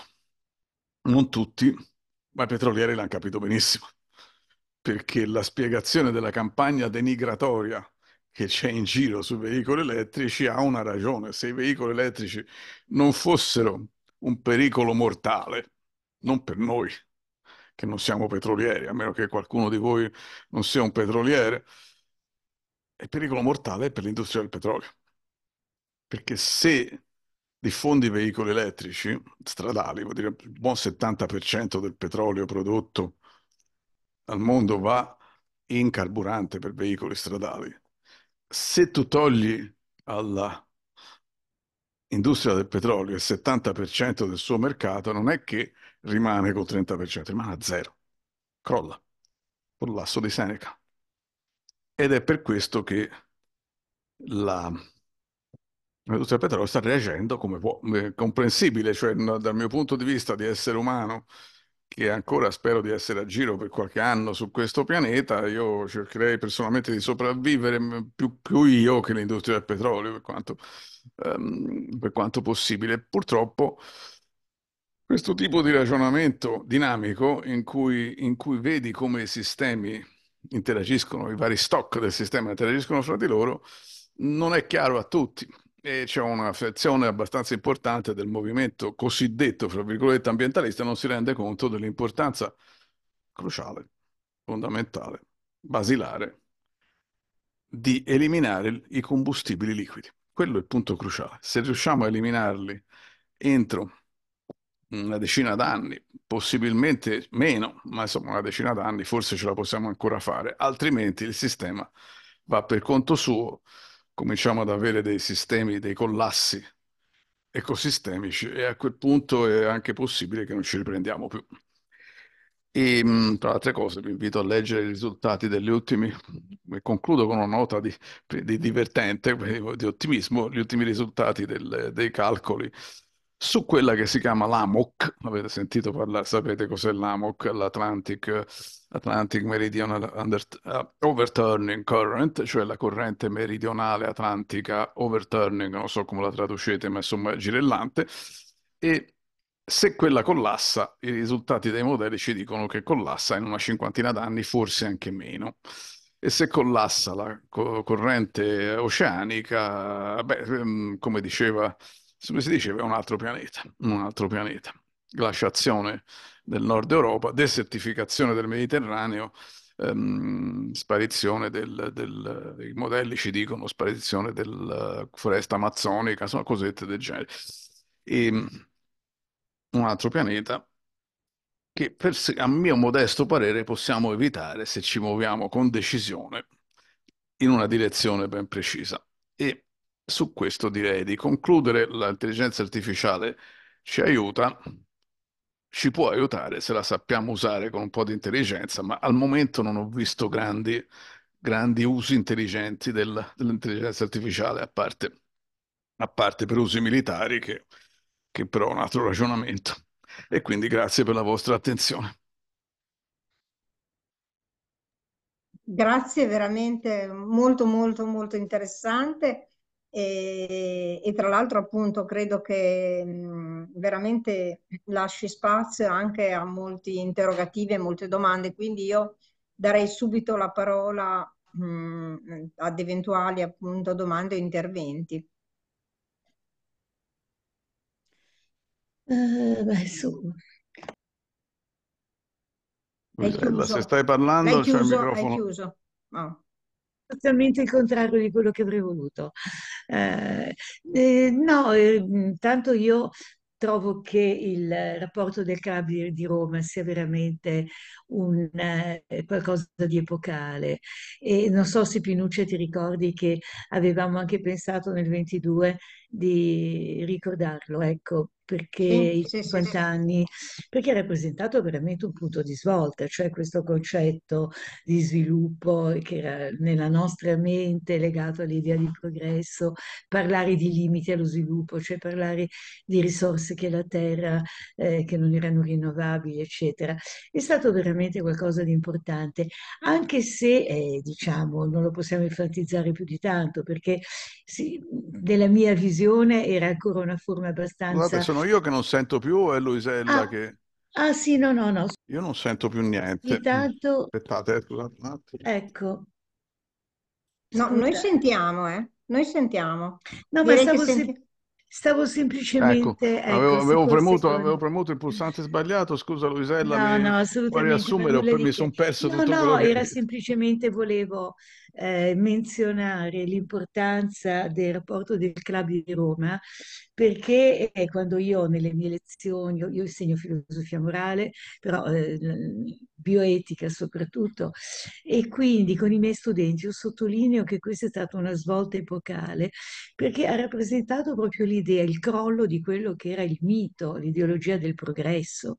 non tutti, ma i petrolieri l'hanno capito benissimo, perché la spiegazione della campagna denigratoria che c'è in giro sui veicoli elettrici ha una ragione. Se i veicoli elettrici non fossero un pericolo mortale, non per noi, che non siamo petrolieri, a meno che qualcuno di voi non sia un petroliere, è pericolo mortale per l'industria del petrolio. Perché se diffondi veicoli elettrici stradali, vuol dire il buon 70% del petrolio prodotto al mondo va in carburante per veicoli stradali. Se tu togli alla industria del petrolio il 70% del suo mercato, non è che rimane col 30%, rimane a zero, crolla, collasso di Seneca. Ed è per questo che la, l'industria del petrolio sta reagendo come può, è eh, comprensibile, cioè dal mio punto di vista di essere umano, che ancora spero di essere a giro per qualche anno su questo pianeta, io cercherei personalmente di sopravvivere mm, più, più io che l'industria del petrolio, per quanto, um, per quanto possibile. Purtroppo questo tipo di ragionamento dinamico in cui, in cui vedi come i sistemi interagiscono, i vari stock del sistema interagiscono fra di loro, non è chiaro a tutti e c'è una frazione abbastanza importante del movimento cosiddetto, fra virgolette, ambientalista, non si rende conto dell'importanza cruciale, fondamentale, basilare di eliminare i combustibili liquidi. Quello è il punto cruciale. Se riusciamo a eliminarli entro Mm, una decina d'anni, possibilmente meno, ma insomma una decina d'anni forse ce la possiamo ancora fare, altrimenti il sistema va per conto suo, cominciamo ad avere dei sistemi, dei collassi ecosistemici e a quel punto è anche possibile che non ci riprendiamo più. E mm, tra altre cose vi invito a leggere i risultati degli ultimi, concludo con una nota di, di divertente, di ottimismo, gli ultimi risultati del, dei calcoli su quella che si chiama l'AMOC. Avete sentito parlare, sapete cos'è l'AMOC, l'Atlantic Atlantic Meridional Under, uh, Overturning Current, cioè la corrente meridionale atlantica overturning, non so come la traducete, ma insomma girellante. E se quella collassa, i risultati dei modelli ci dicono che collassa in una cinquantina d'anni, forse anche meno e se collassa la co- corrente oceanica, beh, ehm, come diceva come si diceva, è un altro pianeta, un altro pianeta. Glaciazione del nord Europa, desertificazione del Mediterraneo, ehm, sparizione del, del, i modelli ci dicono sparizione della eh, foresta amazzonica, sono cosette del genere. E, ehm, un altro pianeta che per, a mio modesto parere possiamo evitare se ci muoviamo con decisione in una direzione ben precisa. E su questo direi di concludere. L'intelligenza artificiale ci aiuta, ci può aiutare se la sappiamo usare con un po' di intelligenza, ma al momento non ho visto grandi, grandi usi intelligenti del, dell'intelligenza artificiale, a parte, a parte, per usi militari, che, che però è un altro ragionamento. E quindi grazie per la vostra attenzione. Grazie, veramente molto molto molto interessante. E, e, tra l'altro appunto credo che mh, veramente lasci spazio anche a molti interrogativi e molte domande, quindi io darei subito la parola mh, ad eventuali appunto domande o interventi. Uh, beh, su. Se stai parlando, c'è il microfono. È chiuso. Oh. Totalmente il contrario di quello che avrei voluto. Eh, eh, no, eh, tanto io trovo che il rapporto del Calabria di Roma sia veramente un, eh, qualcosa di epocale. E non so se Pinuccia ti ricordi che avevamo anche pensato nel 22 di ricordarlo, ecco, perché sì, i 50 sì, anni, perché ha rappresentato veramente un punto di svolta, cioè questo concetto di sviluppo che era nella nostra mente legato all'idea di progresso, parlare di limiti allo sviluppo, cioè parlare di risorse che la terra, eh, che non erano rinnovabili, eccetera. È stato veramente veramente qualcosa di importante, anche se eh, diciamo non lo possiamo enfatizzare più di tanto, perché sì, della mia visione era ancora una forma abbastanza... Guardate, sono io che non sento più, è Luisella ah, che... Ah sì, no, no, no. Io non sento più niente. Intanto... Aspettate, eh, scusate un attimo. Ecco. No, noi sentiamo, eh. Noi sentiamo. No, Direi ma stavo, senti... Stavo semplicemente... Ecco, ecco, avevo, avevo, premuto, con... avevo, premuto, il pulsante sbagliato, scusa Luisella, no, mi... no, assolutamente, riassumere ho, mi sono perso no, tutto no, era che... semplicemente volevo eh, menzionare l'importanza del rapporto del Club di Roma perché eh, quando io nelle mie lezioni, io, io insegno filosofia morale, però eh, bioetica soprattutto, e quindi con i miei studenti io sottolineo che questa è stata una svolta epocale perché ha rappresentato proprio l'idea, il crollo di quello che era il mito, l'ideologia del progresso,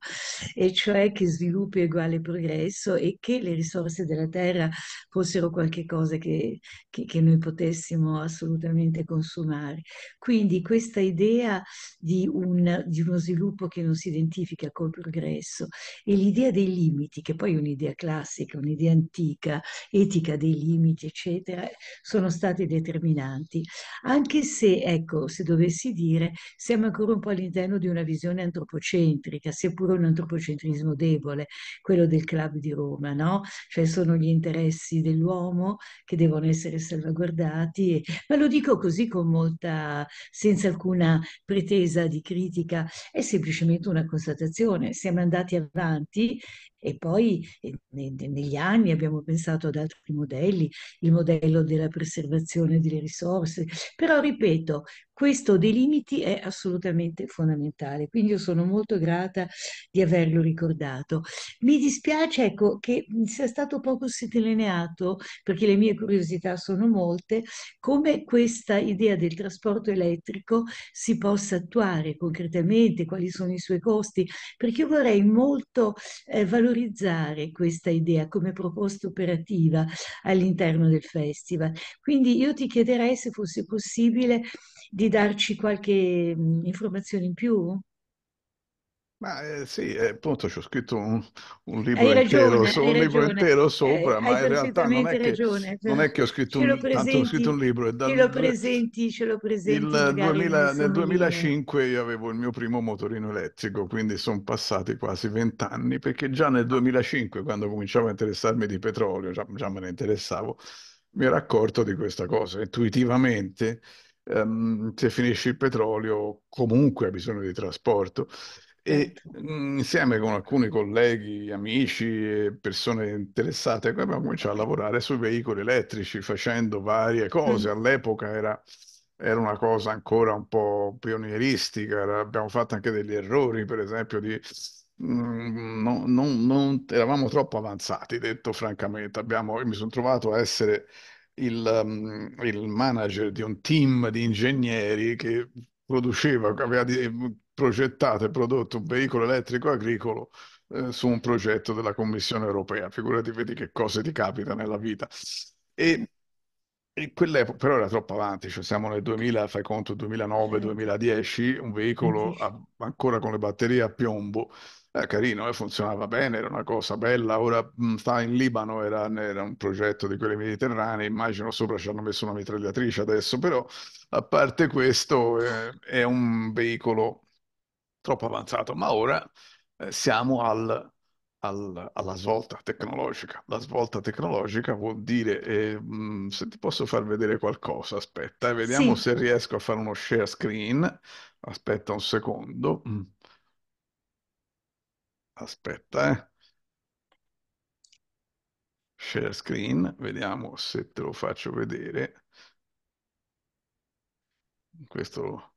e cioè che sviluppo è uguale progresso e che le risorse della terra fossero qualcosa che, che, che noi potessimo assolutamente consumare. Quindi questa idea di, un, di uno sviluppo che non si identifica col progresso e l'idea dei limiti che poi un'idea classica, un'idea antica, etica dei limiti, eccetera, sono state determinanti. Anche se, ecco, se dovessi dire, siamo ancora un po' all'interno di una visione antropocentrica, sia pure un antropocentrismo debole, quello del club di Roma, no? Cioè sono gli interessi dell'uomo che devono essere salvaguardati, e... ma lo dico così con molta, senza alcuna pretesa di critica, è semplicemente una constatazione. Siamo andati avanti e poi eh, negli anni abbiamo pensato ad altri modelli, il modello della preservazione delle risorse, però ripeto, questo dei limiti è assolutamente fondamentale, quindi io sono molto grata di averlo ricordato. Mi dispiace ecco, che sia stato poco sottolineato, perché le mie curiosità sono molte, come questa idea del trasporto elettrico si possa attuare concretamente, quali sono i suoi costi, perché io vorrei molto eh, valorizzare questa idea come proposta operativa all'interno del festival. Quindi io ti chiederei se fosse possibile di darci qualche mm, informazione in più? Ma eh, sì, eh, appunto ci ho scritto un, un libro, ragione, intero, so, un libro intero, sopra, eh, ma in realtà non è, che, non è, che, ho scritto, un, presenti, ho scritto un, libro. E dal, ce lo presenti, ce lo presenti. Il, 2000, nel 2005 io avevo il mio primo motorino elettrico, quindi sono passati quasi vent'anni, perché già nel 2005, ah. quando cominciavo a interessarmi di petrolio, già, già me ne interessavo, mi ero accorto di questa cosa intuitivamente um, se finisce il petrolio comunque ha bisogno di trasporto. E certo. mm, insieme con alcuni colleghi, amici e persone interessate, abbiamo cominciato a lavorare sui veicoli elettrici facendo varie cose. Mm. All'epoca era, era, una cosa ancora un po' pionieristica, era, abbiamo fatto anche degli errori, per esempio, di, mm, no, non, non, eravamo troppo avanzati, detto francamente. Abbiamo, mi sono trovato a essere il, um, il manager di un team di ingegneri che produceva, aveva progettato e prodotto un veicolo elettrico agricolo eh, su un progetto della Commissione europea. Figurati, vedi che cose ti capita nella vita. E, e quell'epoca però era troppo avanti, cioè siamo nel 2000, fai conto, 2009-2010, un veicolo a, ancora con le batterie a piombo era eh, carino, eh, funzionava bene, era una cosa bella. Ora sta in Libano, era, era, un progetto di quelli mediterranei. Immagino sopra ci hanno messo una mitragliatrice adesso, però a parte questo eh, è un veicolo troppo avanzato. Ma ora eh, siamo al, al, alla svolta tecnologica. La svolta tecnologica vuol dire, mh, se ti posso far vedere qualcosa, aspetta, vediamo sì. se riesco a fare uno share screen. Aspetta un secondo. Mm aspetta, eh. Share screen, vediamo se te lo faccio vedere. Questo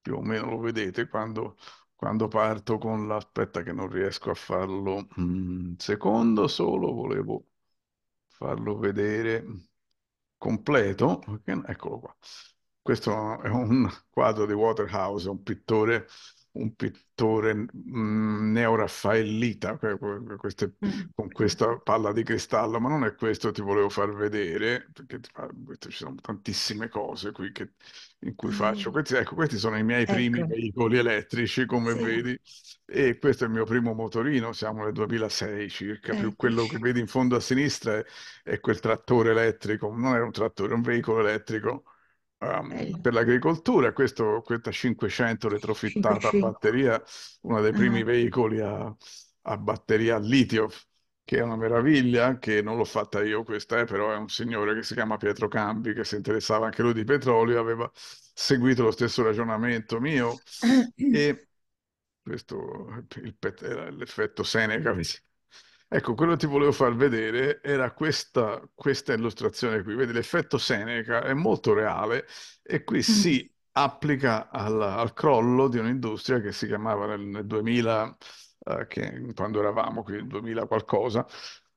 più o meno lo vedete quando, quando parto con l'aspetta che non riesco a farlo. Un mm, secondo solo, volevo farlo vedere completo. Eccolo qua. Questo è un quadro di Waterhouse, un pittore un pittore mh, mm, neoraffaellita queste, mm. con questa palla di cristallo, ma non è questo che ti volevo far vedere, perché ah, ci sono tantissime cose qui che, in cui faccio. Mm. Questi, ecco, questi sono i miei ecco. primi veicoli elettrici, come sì. vedi, e questo è il mio primo motorino, siamo nel 2006 circa, ecco. più quello che vedi in fondo a sinistra è, è quel trattore elettrico, non era un trattore, è un veicolo elettrico um, per l'agricoltura, questo, questa 500 retrofittata 500. a batteria, uno dei primi ah. veicoli a, a batteria a litio, che è una meraviglia, che non l'ho fatta io questa, eh, però è un signore che si chiama Pietro Cambi, che si interessava anche lui di petrolio, aveva seguito lo stesso ragionamento mio ah. e questo l'effetto Seneca, Ecco, quello che ti volevo far vedere era questa, questa illustrazione qui. Vedi, l'effetto Seneca è molto reale e qui mm. si applica al, al, crollo di un'industria che si chiamava nel, nel 2000, eh, che, quando eravamo qui, il 2000 qualcosa,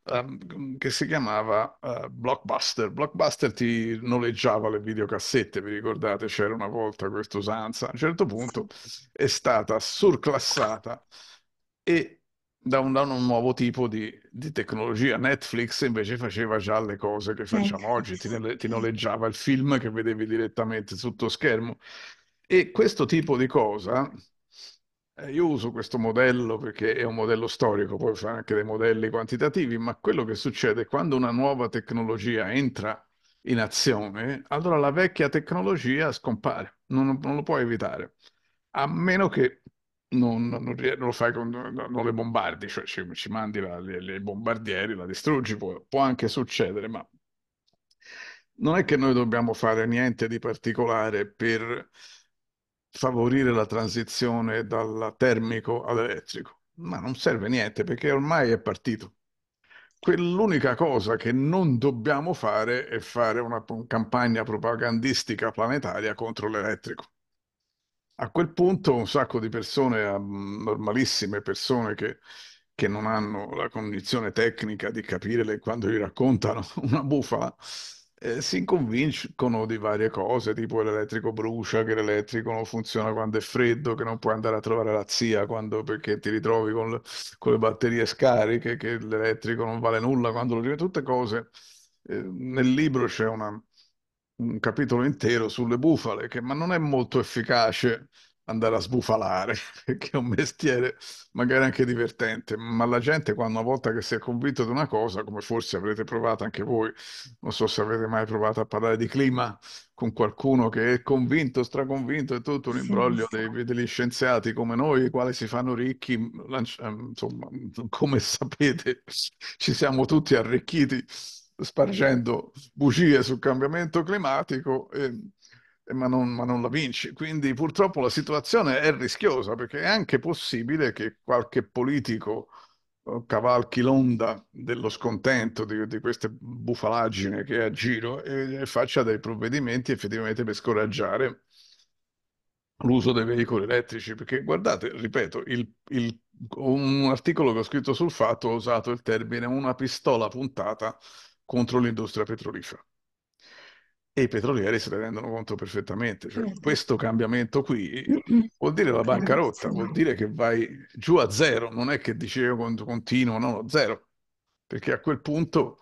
eh, che si chiamava eh, Blockbuster. Blockbuster ti noleggiava le videocassette, vi ricordate? C'era una volta questa usanza. A un certo punto è stata surclassata e da un, da un nuovo tipo di, di, tecnologia. Netflix invece faceva già le cose che eh, facciamo oggi, ti, ti noleggiava il film che vedevi direttamente sotto schermo. E questo tipo di cosa, eh, io uso questo modello perché è un modello storico, poi fare anche dei modelli quantitativi, ma quello che succede quando una nuova tecnologia entra in azione, allora la vecchia tecnologia scompare, non, non lo puoi evitare, a meno che non, non, non, lo fai con non le bombardi, cioè ci, ci mandi i bombardieri, la distruggi, può, può, anche succedere, ma non è che noi dobbiamo fare niente di particolare per favorire la transizione dal termico all'elettrico, ma non serve niente perché ormai è partito. Quell'unica cosa che non dobbiamo fare è fare una campagna propagandistica planetaria contro l'elettrico a quel punto un sacco di persone, ah, mm, normalissime persone che, che, non hanno la condizione tecnica di capire quando gli raccontano una bufala, eh, si convincono di varie cose, tipo l'elettrico brucia, che l'elettrico non funziona quando è freddo, che non puoi andare a trovare la zia quando, perché ti ritrovi con, le, con le batterie scariche, che l'elettrico non vale nulla quando lo ritrovi, tutte cose. Eh, nel libro c'è una un capitolo intero sulle bufale, che, ma non è molto efficace andare a sbufalare, perché è un mestiere magari anche divertente, ma la gente quando una volta che si è convinto di una cosa, come forse avrete provato anche voi, non so se avete mai provato a parlare di clima con qualcuno che è convinto, straconvinto, è tutto un imbroglio sì, sì. degli scienziati come noi, i quali si fanno ricchi, ehm, insomma, come sapete, ci siamo tutti arricchiti spargendo bugie sul cambiamento climatico, e, e ma, non, ma, non, la vinci. Quindi purtroppo la situazione è rischiosa perché è anche possibile che qualche politico cavalchi l'onda dello scontento di, di queste bufalaggine che è a giro e, e faccia dei provvedimenti effettivamente per scoraggiare l'uso dei veicoli elettrici, perché guardate, ripeto, il, il, un articolo che ho scritto sul fatto ho usato il termine una pistola puntata contro l'industria petrolifera. E i petrolieri se ne rendono conto perfettamente. Cioè, certo. questo cambiamento qui vuol dire la bancarotta, vuol dire che vai giù a zero, non è che dicevo continuo, no, zero, perché a quel punto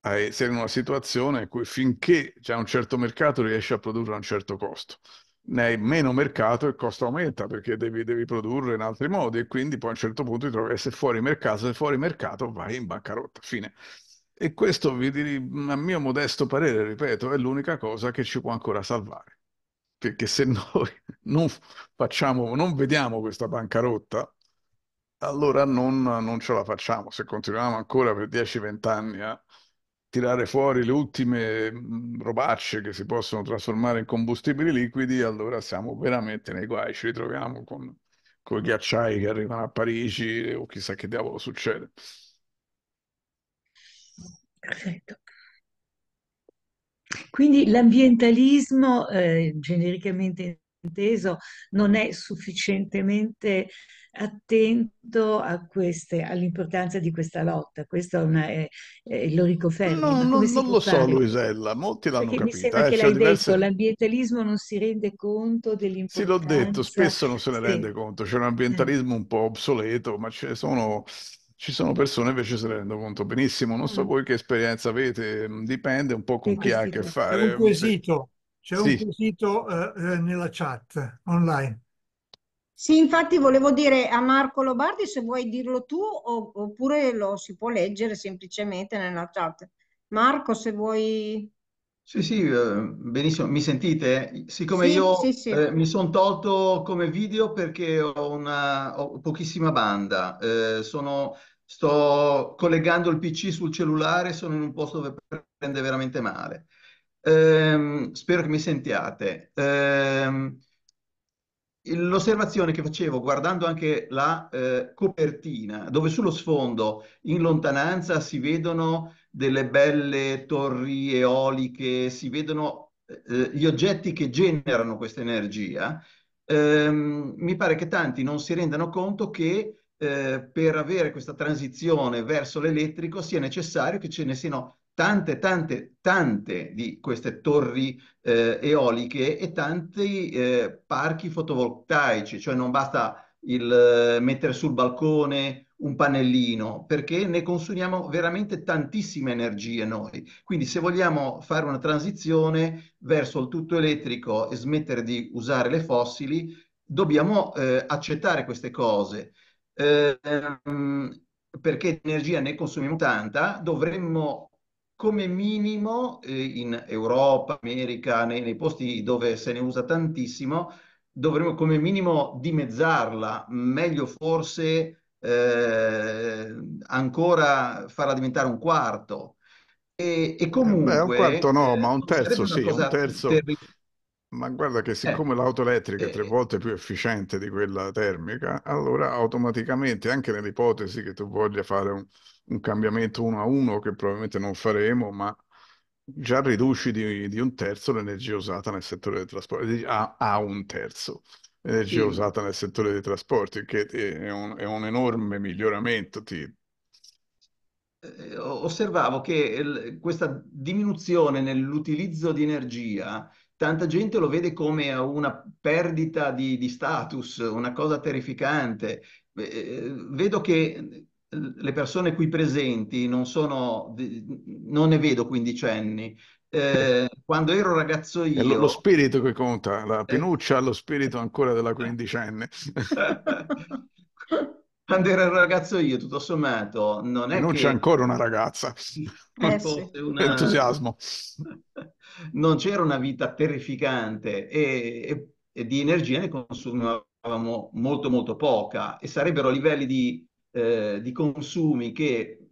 hai, sei in una situazione in cui finché c'è un certo mercato riesci a produrre a un certo costo. Ne hai meno mercato e il costo aumenta perché devi, devi, produrre in altri modi e quindi poi a un certo punto ti trovi a essere fuori mercato, e fuori mercato vai in bancarotta, fine. E questo, vi diri, a mio modesto parere, ripeto, è l'unica cosa che ci può ancora salvare. Perché se noi non, facciamo, non vediamo questa bancarotta, allora non, non, ce la facciamo. Se continuiamo ancora per 10-20 anni a tirare fuori le ultime mm, robacce che si possono trasformare in combustibili liquidi, allora siamo veramente nei guai. Ci ritroviamo con, con i ghiacciai che arrivano a Parigi o chissà che diavolo succede. Perfetto. Quindi l'ambientalismo, eh, genericamente inteso, non è sufficientemente attento all'importanza di questa lotta. Questo è una, è, è, lo riconfermo. No, non, non lo so, Luisella, molti l'hanno Perché capita. Mi sembra eh, che l'hai diverse... detto, l'ambientalismo non si rende conto dell'importanza. Sì, l'ho detto, spesso non se ne rende conto. C'è un ambientalismo un po' obsoleto, ma ce ne sono ci sono persone invece se ne rendono conto benissimo, non so mm. voi che esperienza avete, mm, dipende un po' con chi ha a che fare. C'è un quesito, c'è sì. un quesito eh, eh, nella chat online. Sì, infatti volevo dire a Marco Lobardi se vuoi dirlo tu oppure lo si può leggere semplicemente nella chat. Marco, se vuoi... Sì, sì, eh, benissimo, mi sentite? Siccome sì, io sì, sì. Eh, mi sono tolto come video perché ho, una, ho pochissima banda, eh, sono sto collegando il PC sul cellulare, sono in un posto dove prende veramente male. Ehm, spero che mi sentiate. Ehm, L'osservazione che facevo guardando anche la eh, copertina, dove sullo sfondo in lontananza si vedono delle belle torri eoliche, si vedono eh, eh gli oggetti che generano questa energia, ehm, mi pare che tanti non si rendano conto che eh, per avere questa transizione verso l'elettrico sia necessario che ce ne siano tante, tante, tante di queste torri eh, eoliche e tanti eh, parchi fotovoltaici, cioè non basta il, eh, mettere sul balcone un pannellino perché ne consumiamo veramente tantissime energie noi. Quindi se vogliamo fare una transizione verso il tutto elettrico e smettere di usare le fossili, dobbiamo eh, accettare queste cose ehm, perché di energia ne consumiamo tanta, dovremmo come minimo eh, in Europa, America, nei, nei, posti dove se ne usa tantissimo, dovremmo come minimo dimezzarla, meglio forse eh, ancora farla diventare un quarto. E, e comunque... Eh, beh, un quarto no, eh, ma un terzo sì, un terzo... Terri- ma guarda che eh. siccome eh. l'auto elettrica è eh, tre eh. volte più efficiente di quella termica, allora automaticamente, anche nell'ipotesi che tu voglia fare un, un cambiamento uno a uno, che probabilmente non faremo, ma già riduci di, di un terzo l'energia usata nel settore dei trasporti, a, a un terzo l'energia sì. usata nel settore dei trasporti, che è un, è un enorme miglioramento. Ti... Osservavo che questa diminuzione nell'utilizzo di energia tanta gente lo vede come una perdita di, di status, una cosa terrificante. Eh, eh vedo che le persone qui presenti non sono, non ne vedo quindicenni. Eh, quando ero ragazzo io... È lo, lo spirito che conta, la eh. Pinuccia ha lo spirito ancora della quindicenne. quando ero ragazzo io, tutto sommato, non è non che... c'è ancora una ragazza. Eh, sì. una... Entusiasmo. non c'era una vita terrificante e, e, e di energia ne consumavamo molto molto poca e sarebbero livelli di, eh, di consumi che,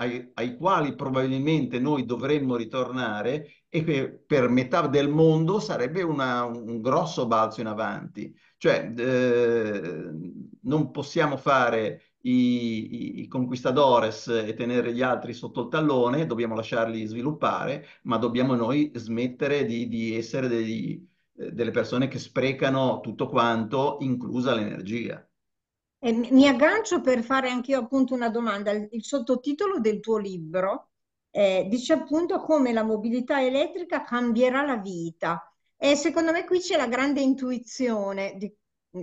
ai, ai, quali probabilmente noi dovremmo ritornare e che per metà del mondo sarebbe una, un grosso balzo in avanti. Cioè, eh, non possiamo fare i, i, conquistadores e tenere gli altri sotto il tallone, dobbiamo lasciarli sviluppare, ma dobbiamo noi smettere di, di essere degli, eh, delle persone che sprecano tutto quanto, inclusa l'energia. E mi aggancio per fare anche io appunto una domanda. Il sottotitolo del tuo libro eh, dice appunto come la mobilità elettrica cambierà la vita. E secondo me qui c'è la grande intuizione di,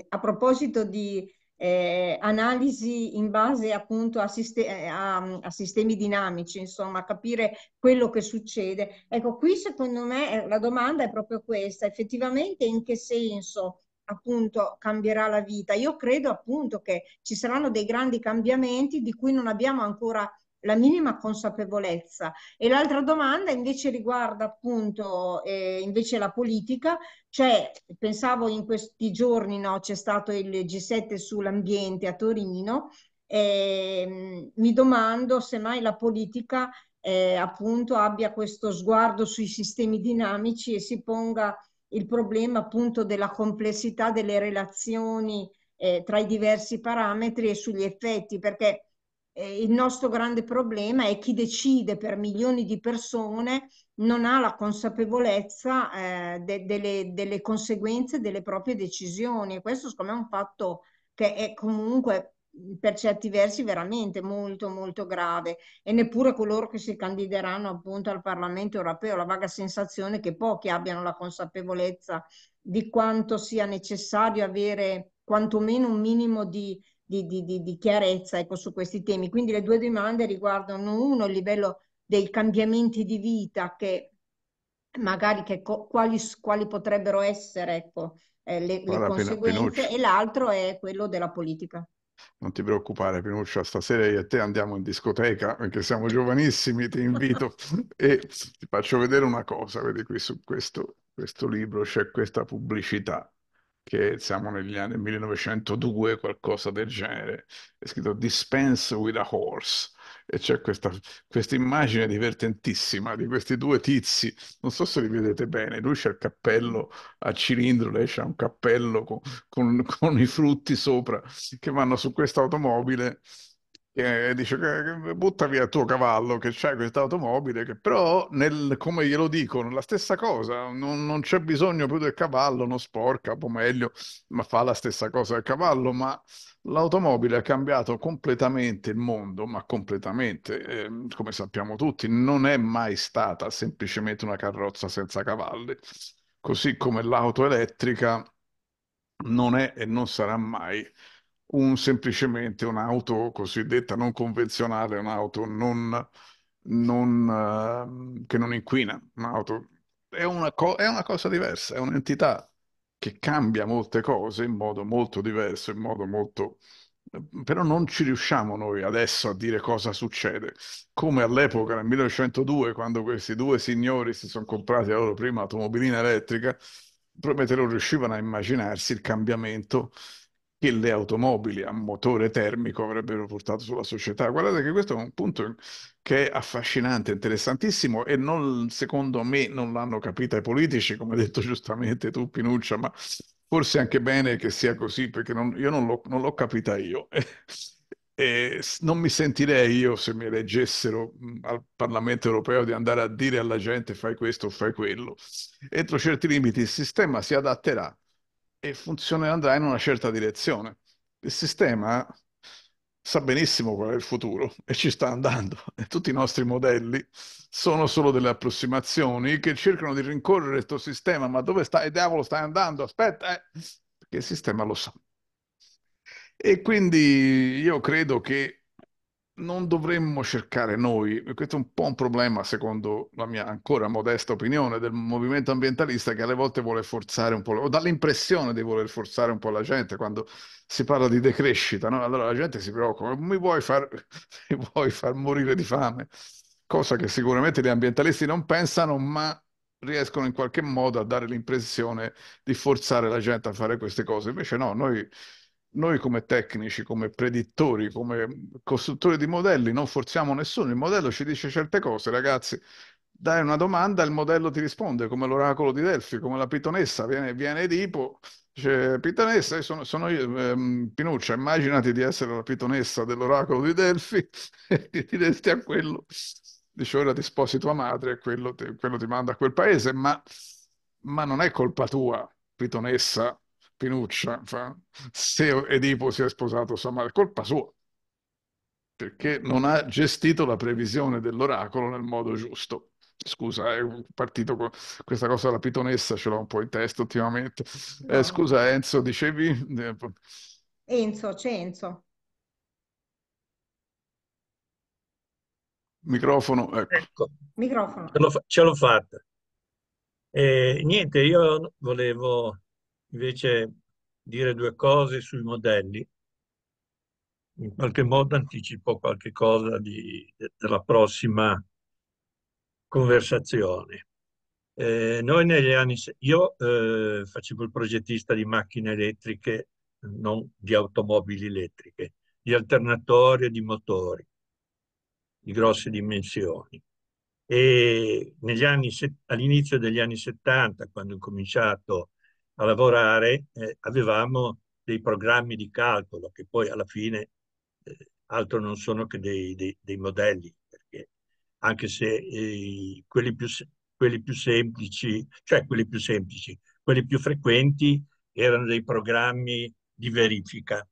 a proposito di eh, analisi in base appunto a, siste- eh, a, a, sistemi dinamici, insomma, capire quello che succede. Ecco, qui secondo me eh, la domanda è proprio questa, effettivamente in che senso appunto cambierà la vita? Io credo appunto che ci saranno dei grandi cambiamenti di cui non abbiamo ancora la minima consapevolezza. E l'altra domanda invece riguarda appunto eh, invece la politica, cioè pensavo in questi giorni no, c'è stato il G7 sull'ambiente a Torino, eh, mi domando se mai la politica eh, appunto abbia questo sguardo sui sistemi dinamici e si ponga il problema appunto della complessità delle relazioni eh, tra i diversi parametri e sugli effetti, perché eh, il nostro grande problema è chi decide per milioni di persone non ha la consapevolezza eh, de delle, delle, conseguenze delle proprie decisioni e questo secondo me è un fatto che è comunque per certi versi veramente molto molto grave e neppure coloro che si candideranno appunto al Parlamento europeo la vaga sensazione che pochi abbiano la consapevolezza di quanto sia necessario avere quantomeno un minimo di di, di, di chiarezza ecco, su questi temi. Quindi le due domande riguardano uno il livello dei cambiamenti di vita che magari che quali, quali, potrebbero essere ecco, eh, le, Guarda, le, conseguenze Pinuccio. e l'altro è quello della politica. Non ti preoccupare, Pinuccia, stasera io e te andiamo in discoteca perché siamo giovanissimi, ti invito e ti faccio vedere una cosa, vedi qui su questo, questo libro c'è questa pubblicità che siamo negli anni 1902, qualcosa del genere, è scritto Dispense with a Horse, e c'è questa, questa immagine divertentissima di questi due tizi, non so se li vedete bene, lui c'ha il cappello a cilindro, lei c'ha un cappello con, con, con i frutti sopra, che vanno su questa automobile e dice butta via il tuo cavallo che c'è questa automobile che però nel, come glielo dicono la stessa cosa non, non, c'è bisogno più del cavallo non sporca o meglio ma fa la stessa cosa il cavallo ma l'automobile ha cambiato completamente il mondo ma completamente eh, come sappiamo tutti non è mai stata semplicemente una carrozza senza cavalli così come l'auto elettrica non è e non sarà mai un semplicemente un'auto cosiddetta non convenzionale, un'auto non, non, uh, che non inquina, un'auto è una, co- è una cosa diversa, è un'entità che cambia molte cose in modo molto diverso, in modo molto... Ehm, però non ci riusciamo noi adesso a dire cosa succede, come all'epoca nel 1902 quando questi due signori si sono comprati la loro prima automobilina elettrica, probabilmente non riuscivano a immaginarsi il cambiamento che le automobili a motore termico avrebbero portato sulla società. Guardate che questo è un punto che è affascinante, interessantissimo e non, secondo me non l'hanno capita i politici, come hai detto giustamente tu Pinuccia, ma forse è anche bene che sia così perché non, io non l'ho, non l'ho capita io. E non mi sentirei io se mi eleggessero mm, al Parlamento europeo di andare a dire alla gente fai questo, fai quello. Entro certi limiti il sistema si adatterà e funzionerà in una certa direzione. Il sistema sa benissimo qual è il futuro e ci sta andando. E tutti i nostri modelli sono solo delle approssimazioni che cercano di rincorrere questo sistema. Ma dove stai, diavolo, stai andando? Aspetta, eh. perché il sistema lo sa. E quindi io credo che non dovremmo cercare noi, questo è un po' un problema secondo la mia ancora modesta opinione del movimento ambientalista che alle volte vuole forzare un po', o dà l'impressione di voler forzare un po' la gente quando si parla di decrescita, no? allora la gente si preoccupa, mi vuoi far, mi vuoi far morire di fame, cosa che sicuramente gli ambientalisti non pensano, ma riescono in qualche modo a dare l'impressione di forzare la gente a fare queste cose, invece no, noi noi come tecnici, come predittori, come costruttori di modelli non forziamo nessuno, il modello ci dice certe cose, ragazzi, dai una domanda, il modello ti risponde, come l'oracolo di Delfi, come la pitonessa, viene, viene Edipo, dice pitonessa, sono, sono io, ehm, Pinuccia, immaginati di essere la pitonessa dell'oracolo di Delfi e ti diresti a quello, dice ora ti sposi tua madre e quello, quello ti, manda a quel paese, ma, ma non è colpa tua, pitonessa, Pinuccia fa, se Edipo si è sposato sua madre, colpa sua, perché non ha gestito la previsione dell'oracolo nel modo giusto. Scusa, è partito con questa cosa della pitonessa, ce l'ho un po' in testa ultimamente. Eh, no. Eh, scusa Enzo, dicevi? Eh, Enzo, c'è Enzo. Microfono, ecco. ecco. Microfono. Ce l'ho fatta. Eh, niente, io volevo invece dire due cose sui modelli. In qualche modo anticipo qualche cosa di, della prossima conversazione. Eh, noi negli anni... Io eh, facevo il progettista di macchine elettriche, non di automobili elettriche, di alternatori e di motori di grosse dimensioni. E negli anni, all'inizio degli anni 70, quando ho cominciato a a lavorare eh, avevamo dei programmi di calcolo che poi alla fine eh, altro non sono che dei, dei, dei modelli, perché anche se eh, quelli, più, quelli più semplici, cioè quelli più semplici, quelli più frequenti erano dei programmi di verifica.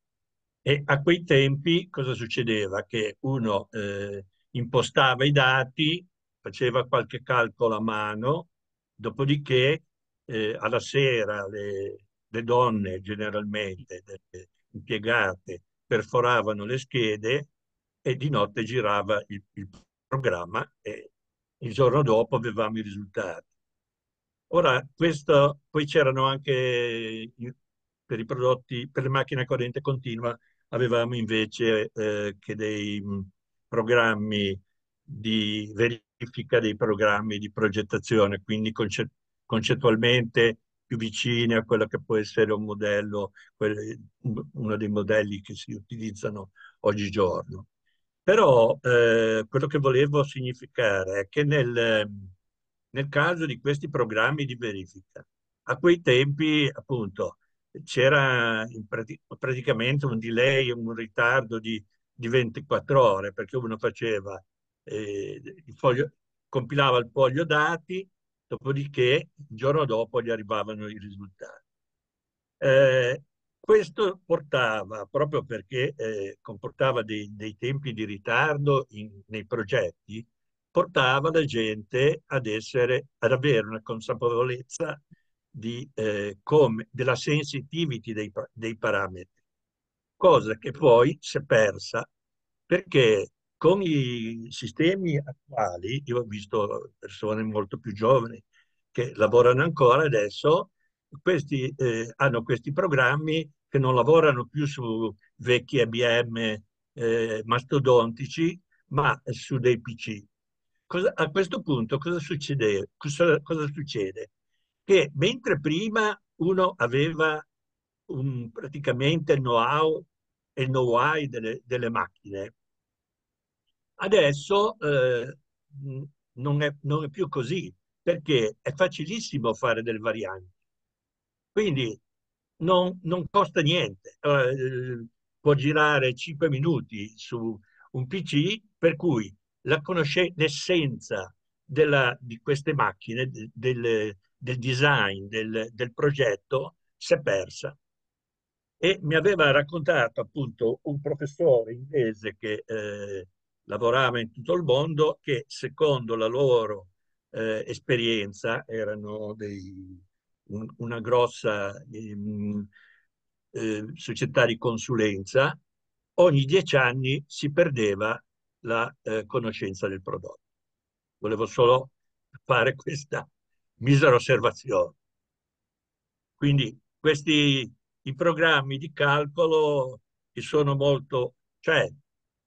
E a quei tempi cosa succedeva? Che uno eh, impostava i dati, faceva qualche calcolo a mano, dopodiché eh, alla sera le, le donne generalmente le impiegate perforavano le schede e di notte girava il, il programma e il giorno dopo avevamo i risultati. Ora, questo, poi c'erano anche per i prodotti, per le macchine a corrente continua, avevamo invece eh, che dei programmi di verifica dei programmi di progettazione, quindi concettualmente più vicine a quello che può essere un modello, uno dei modelli che si utilizzano oggigiorno. Però eh, quello che volevo significare è che nel, nel caso di questi programmi di verifica, a quei tempi appunto c'era prati praticamente un delay, un ritardo di, di 24 ore, perché uno faceva, eh, il foglio, compilava il foglio dati, dopodiché il giorno dopo gli arrivavano i risultati. Eh, questo portava, proprio perché eh, comportava dei, dei, tempi di ritardo in, nei progetti, portava la gente ad, essere, ad avere una consapevolezza di, eh, come, della sensitivity dei, dei, parametri, cosa che poi si è persa perché con i sistemi attuali, io ho visto persone molto più giovani che lavorano ancora adesso, questi, eh, hanno questi programmi che non lavorano più su vecchi IBM eh, mastodontici, ma su dei PC. Cosa, a questo punto cosa succede? Cosa, cosa succede? Che mentre prima uno aveva un, praticamente know-how e il know why delle, delle macchine, Adesso eh, non, è, non è più così, perché è facilissimo fare delle varianti. Quindi non, non, costa niente. Eh, eh può girare 5 minuti su un PC, per cui la conosce- l'essenza della, di queste macchine, del, del, del design, del, del, progetto, si è persa. E mi aveva raccontato appunto un professore inglese che eh, lavorava in tutto il mondo che secondo la loro eh, esperienza erano dei, un, una grossa ehm, eh, società di consulenza, ogni dieci anni si perdeva la eh, conoscenza del prodotto. Volevo solo fare questa misera osservazione. Quindi questi i programmi di calcolo che sono molto, cioè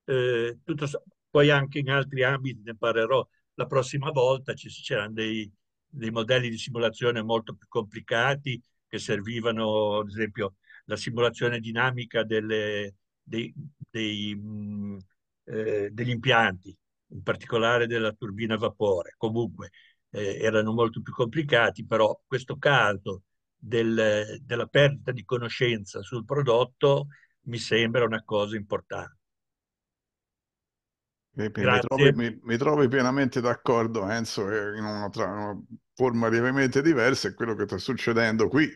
eh, tutto, poi anche in altri ambiti ne parlerò la prossima volta, ci c'erano dei, dei modelli di simulazione molto più complicati che servivano, ad esempio, la simulazione dinamica delle, dei, dei, mh, mm, eh, degli impianti, in particolare della turbina a vapore. Comunque eh, erano molto più complicati, però questo caso del, della perdita di conoscenza sul prodotto mi sembra una cosa importante. Pepe, mi, trovi, mi, mi, trovi, pienamente d'accordo, Enzo, in una, tra, una forma lievemente diversa è quello che sta succedendo qui,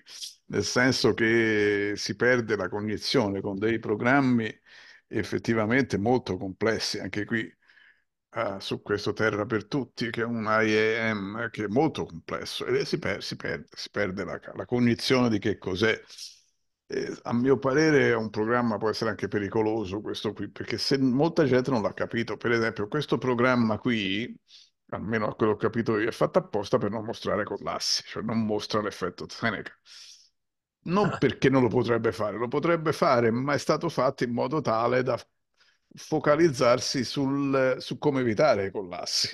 nel senso che si perde la cognizione con dei programmi effettivamente molto complessi, anche qui uh, su questo Terra per Tutti, che è un IEM che è molto complesso, e si, per, si perde, si perde la, la cognizione di che cos'è eh, a mio parere è un programma può essere anche pericoloso questo qui, perché se molta gente non l'ha capito, per esempio questo programma qui, almeno a quello che ho capito io, è fatto apposta per non mostrare collassi, cioè non mostra l'effetto Seneca. Non ah. perché non lo potrebbe fare, lo potrebbe fare, ma è stato fatto in modo tale da focalizzarsi sul, su come evitare i collassi.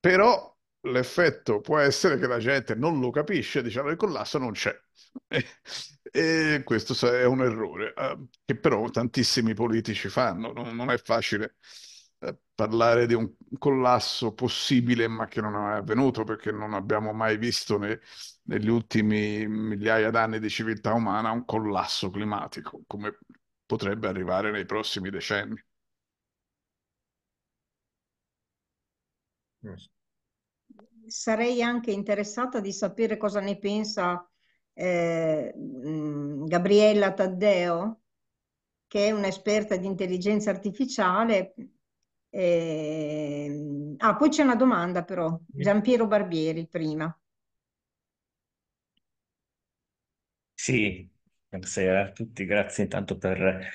Però l'effetto può essere che la gente non lo capisce, diciamo il collasso non c'è. E questo è un errore eh, che però tantissimi politici fanno. Non, non è facile eh, parlare di un collasso possibile ma che non è avvenuto perché non abbiamo mai visto ne, negli ultimi migliaia d'anni di civiltà umana un collasso climatico come potrebbe arrivare nei prossimi decenni. Sarei anche interessata di sapere cosa ne pensa eh, Gabriella Taddeo, che è un'esperta di intelligenza artificiale. Eh... Ah, poi c'è una domanda però, Giampiero Barbieri prima. Sì, buonasera a tutti, grazie intanto per,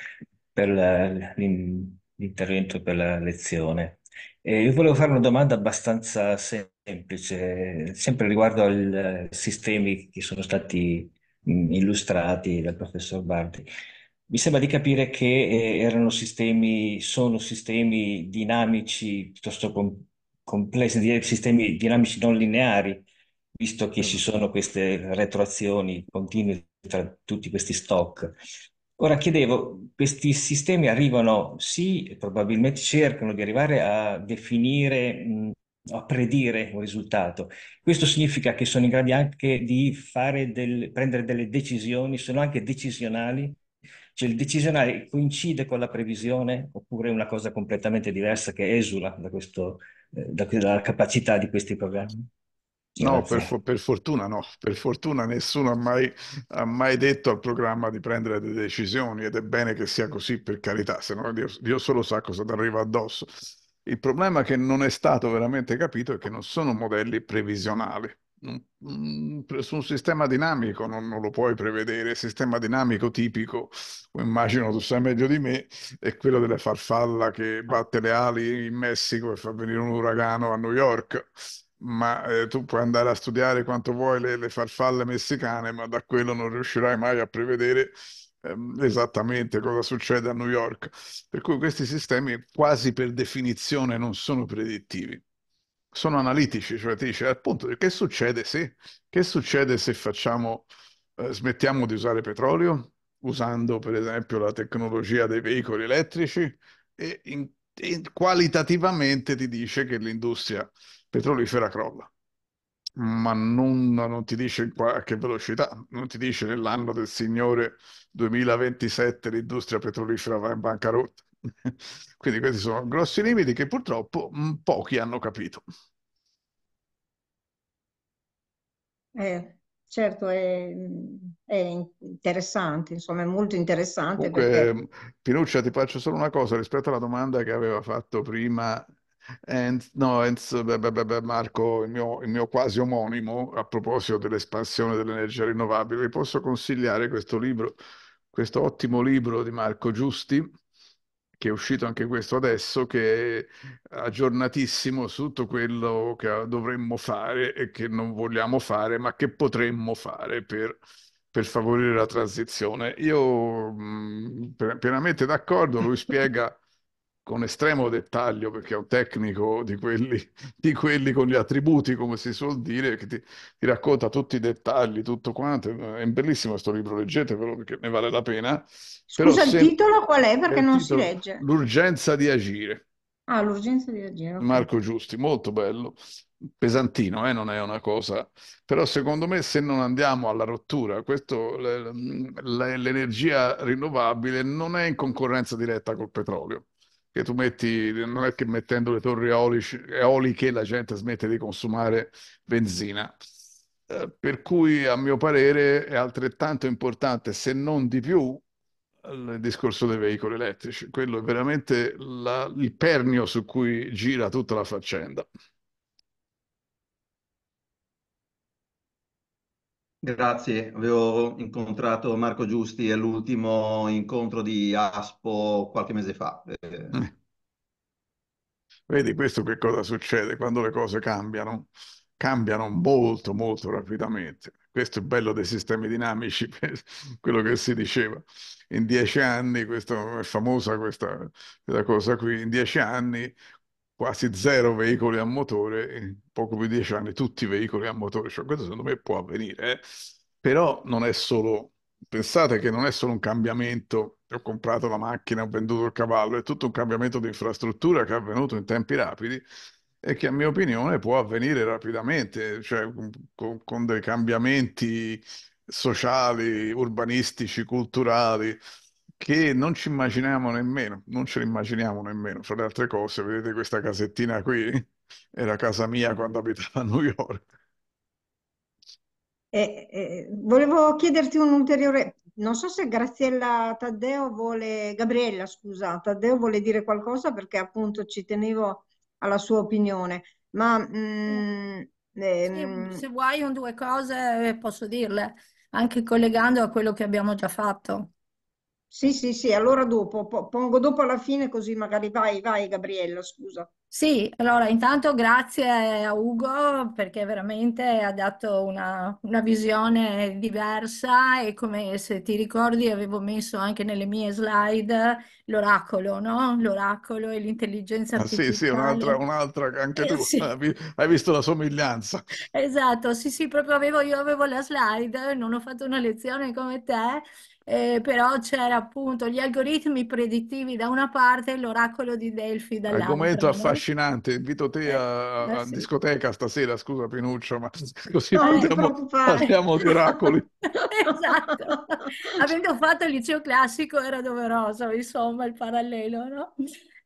per eh, l'intervento e per la lezione. Eh, io volevo fare una domanda abbastanza semplice semplice, sempre riguardo ai eh, sistemi che sono stati mm, illustrati dal professor Bardi. Mi sembra di capire che eh, erano sistemi, sono sistemi dinamici piuttosto com- complessi, sistemi dinamici non lineari, visto che ci sono queste retroazioni continue tra tutti questi stock. Ora chiedevo, questi sistemi arrivano, sì, probabilmente cercano di arrivare a definire mh, mm, a predire un risultato. Questo significa che sono in grado anche di fare del, prendere delle decisioni, sono anche decisionali, cioè il decisionale coincide con la previsione oppure è una cosa completamente diversa che esula da questo, eh, da, dalla capacità di questi programmi? No, per, for- per, fortuna no, per fortuna nessuno ha mai, ha mai, detto al programma di prendere delle decisioni ed è bene che sia così per carità, se no Dio, Dio solo sa cosa ti arriva addosso. Il problema che non è stato veramente capito è che non sono modelli previsionali. Mm, su un sistema dinamico non, non lo puoi prevedere. Il sistema dinamico tipico, immagino tu sai meglio di me, è quello della farfalla che batte le ali in Messico e fa venire un uragano a New York ma eh, tu puoi andare a studiare quanto vuoi le, le, farfalle messicane, ma da quello non riuscirai mai a prevedere Ehm, esattamente cosa succede a New York. Per cui questi sistemi quasi per definizione non sono predittivi, sono analitici, cioè ti dice appunto che succede se, che succede se facciamo, eh, smettiamo di usare petrolio, usando per esempio la tecnologia dei veicoli elettrici e in, in, qualitativamente ti dice che l'industria petrolifera crolla ma non, non, ti dice a che velocità, non ti dice nell'anno del Signore 2027 l'industria petrolifera va in bancarotta. Quindi questi sono grossi limiti che purtroppo mm, pochi hanno capito. Eh, certo, è, è, interessante, insomma, è molto interessante. Comunque, perché... Mm, Pinuccia, ti faccio solo una cosa rispetto alla domanda che aveva fatto prima Enz, no, Enz, eh, beh, beh, beh, Marco, il mio, il mio, quasi omonimo, a proposito dell'espansione dell'energia rinnovabile, vi posso consigliare questo libro, questo ottimo libro di Marco Giusti, che è uscito anche questo adesso, che è aggiornatissimo su tutto quello che dovremmo fare e che non vogliamo fare, ma che potremmo fare per per favorire la transizione. Io mh, mm, pienamente d'accordo, lui spiega con estremo dettaglio, perché è un tecnico di quelli, di quelli con gli attributi, come si suol dire, che ti, ti racconta tutti i dettagli, tutto quanto. È bellissimo questo libro, leggetevelo perché ne vale la pena. Scusa, Però il se... titolo qual è? Perché non titolo, si legge. L'urgenza di agire. Ah, l'urgenza di agire. Okay. Marco Giusti, molto bello. Pesantino, eh? non è una cosa. Però secondo me se non andiamo alla rottura, questo, l'energia rinnovabile non è in concorrenza diretta col petrolio che tu metti, non è che mettendo le torri eoliche la gente smette di consumare benzina. Eh, per cui a mio parere è altrettanto importante, se non di più, il discorso dei veicoli elettrici. Quello è veramente la, il pernio su cui gira tutta la faccenda. Grazie, avevo incontrato Marco Giusti all'ultimo incontro di ASPO qualche mese fa. Eh. Eh. Vedi questo che cosa succede quando le cose cambiano? Cambiano molto, molto rapidamente. Questo è il bello dei sistemi dinamici, quello che si diceva. In dieci anni, questo, è famosa questa, questa cosa qui, in dieci anni quasi zero veicoli a motore, in poco più di dieci anni tutti i veicoli a motore, cioè questo secondo me può avvenire, eh? però non è solo, pensate che non è solo un cambiamento, ho comprato la macchina, ho venduto il cavallo, è tutto un cambiamento di infrastruttura che è avvenuto in tempi rapidi e che a mia opinione può avvenire rapidamente, cioè con, con dei cambiamenti sociali, urbanistici, culturali, che non ci immaginiamo nemmeno, non ce l'immaginiamo nemmeno, fra le altre cose, vedete questa casettina qui, era casa mia quando abitavo a New York. Eh, eh, volevo chiederti un ulteriore, non so se Graziella Taddeo vuole, Gabriella scusa, Taddeo vuole dire qualcosa perché appunto ci tenevo alla sua opinione, ma... Mm, ehm... sì, se vuoi un due cose posso dirle, anche collegando a quello che abbiamo già fatto. Sì, sì, sì, allora dopo, pongo dopo alla fine così magari vai, vai Gabriella, scusa. Sì, allora intanto grazie a Ugo perché veramente ha dato una, una, visione diversa e come se ti ricordi avevo messo anche nelle mie slide l'oracolo, no? L'oracolo e l'intelligenza artificiale. Ah, sì, sì, un'altra, un'altra anche eh, tu eh, sì. hai visto la somiglianza. Esatto, sì, sì, proprio avevo, io avevo la slide, non ho fatto una lezione come te eh, però c'era appunto gli algoritmi predittivi da una parte e l'oracolo di Delfi dall'altra. Argomento affascinante, invito te eh, a, eh, a sì. discoteca stasera, scusa Pinuccio, ma così parliamo, parliamo di oracoli. esatto, avendo fatto il liceo classico era doveroso, insomma, il parallelo, no?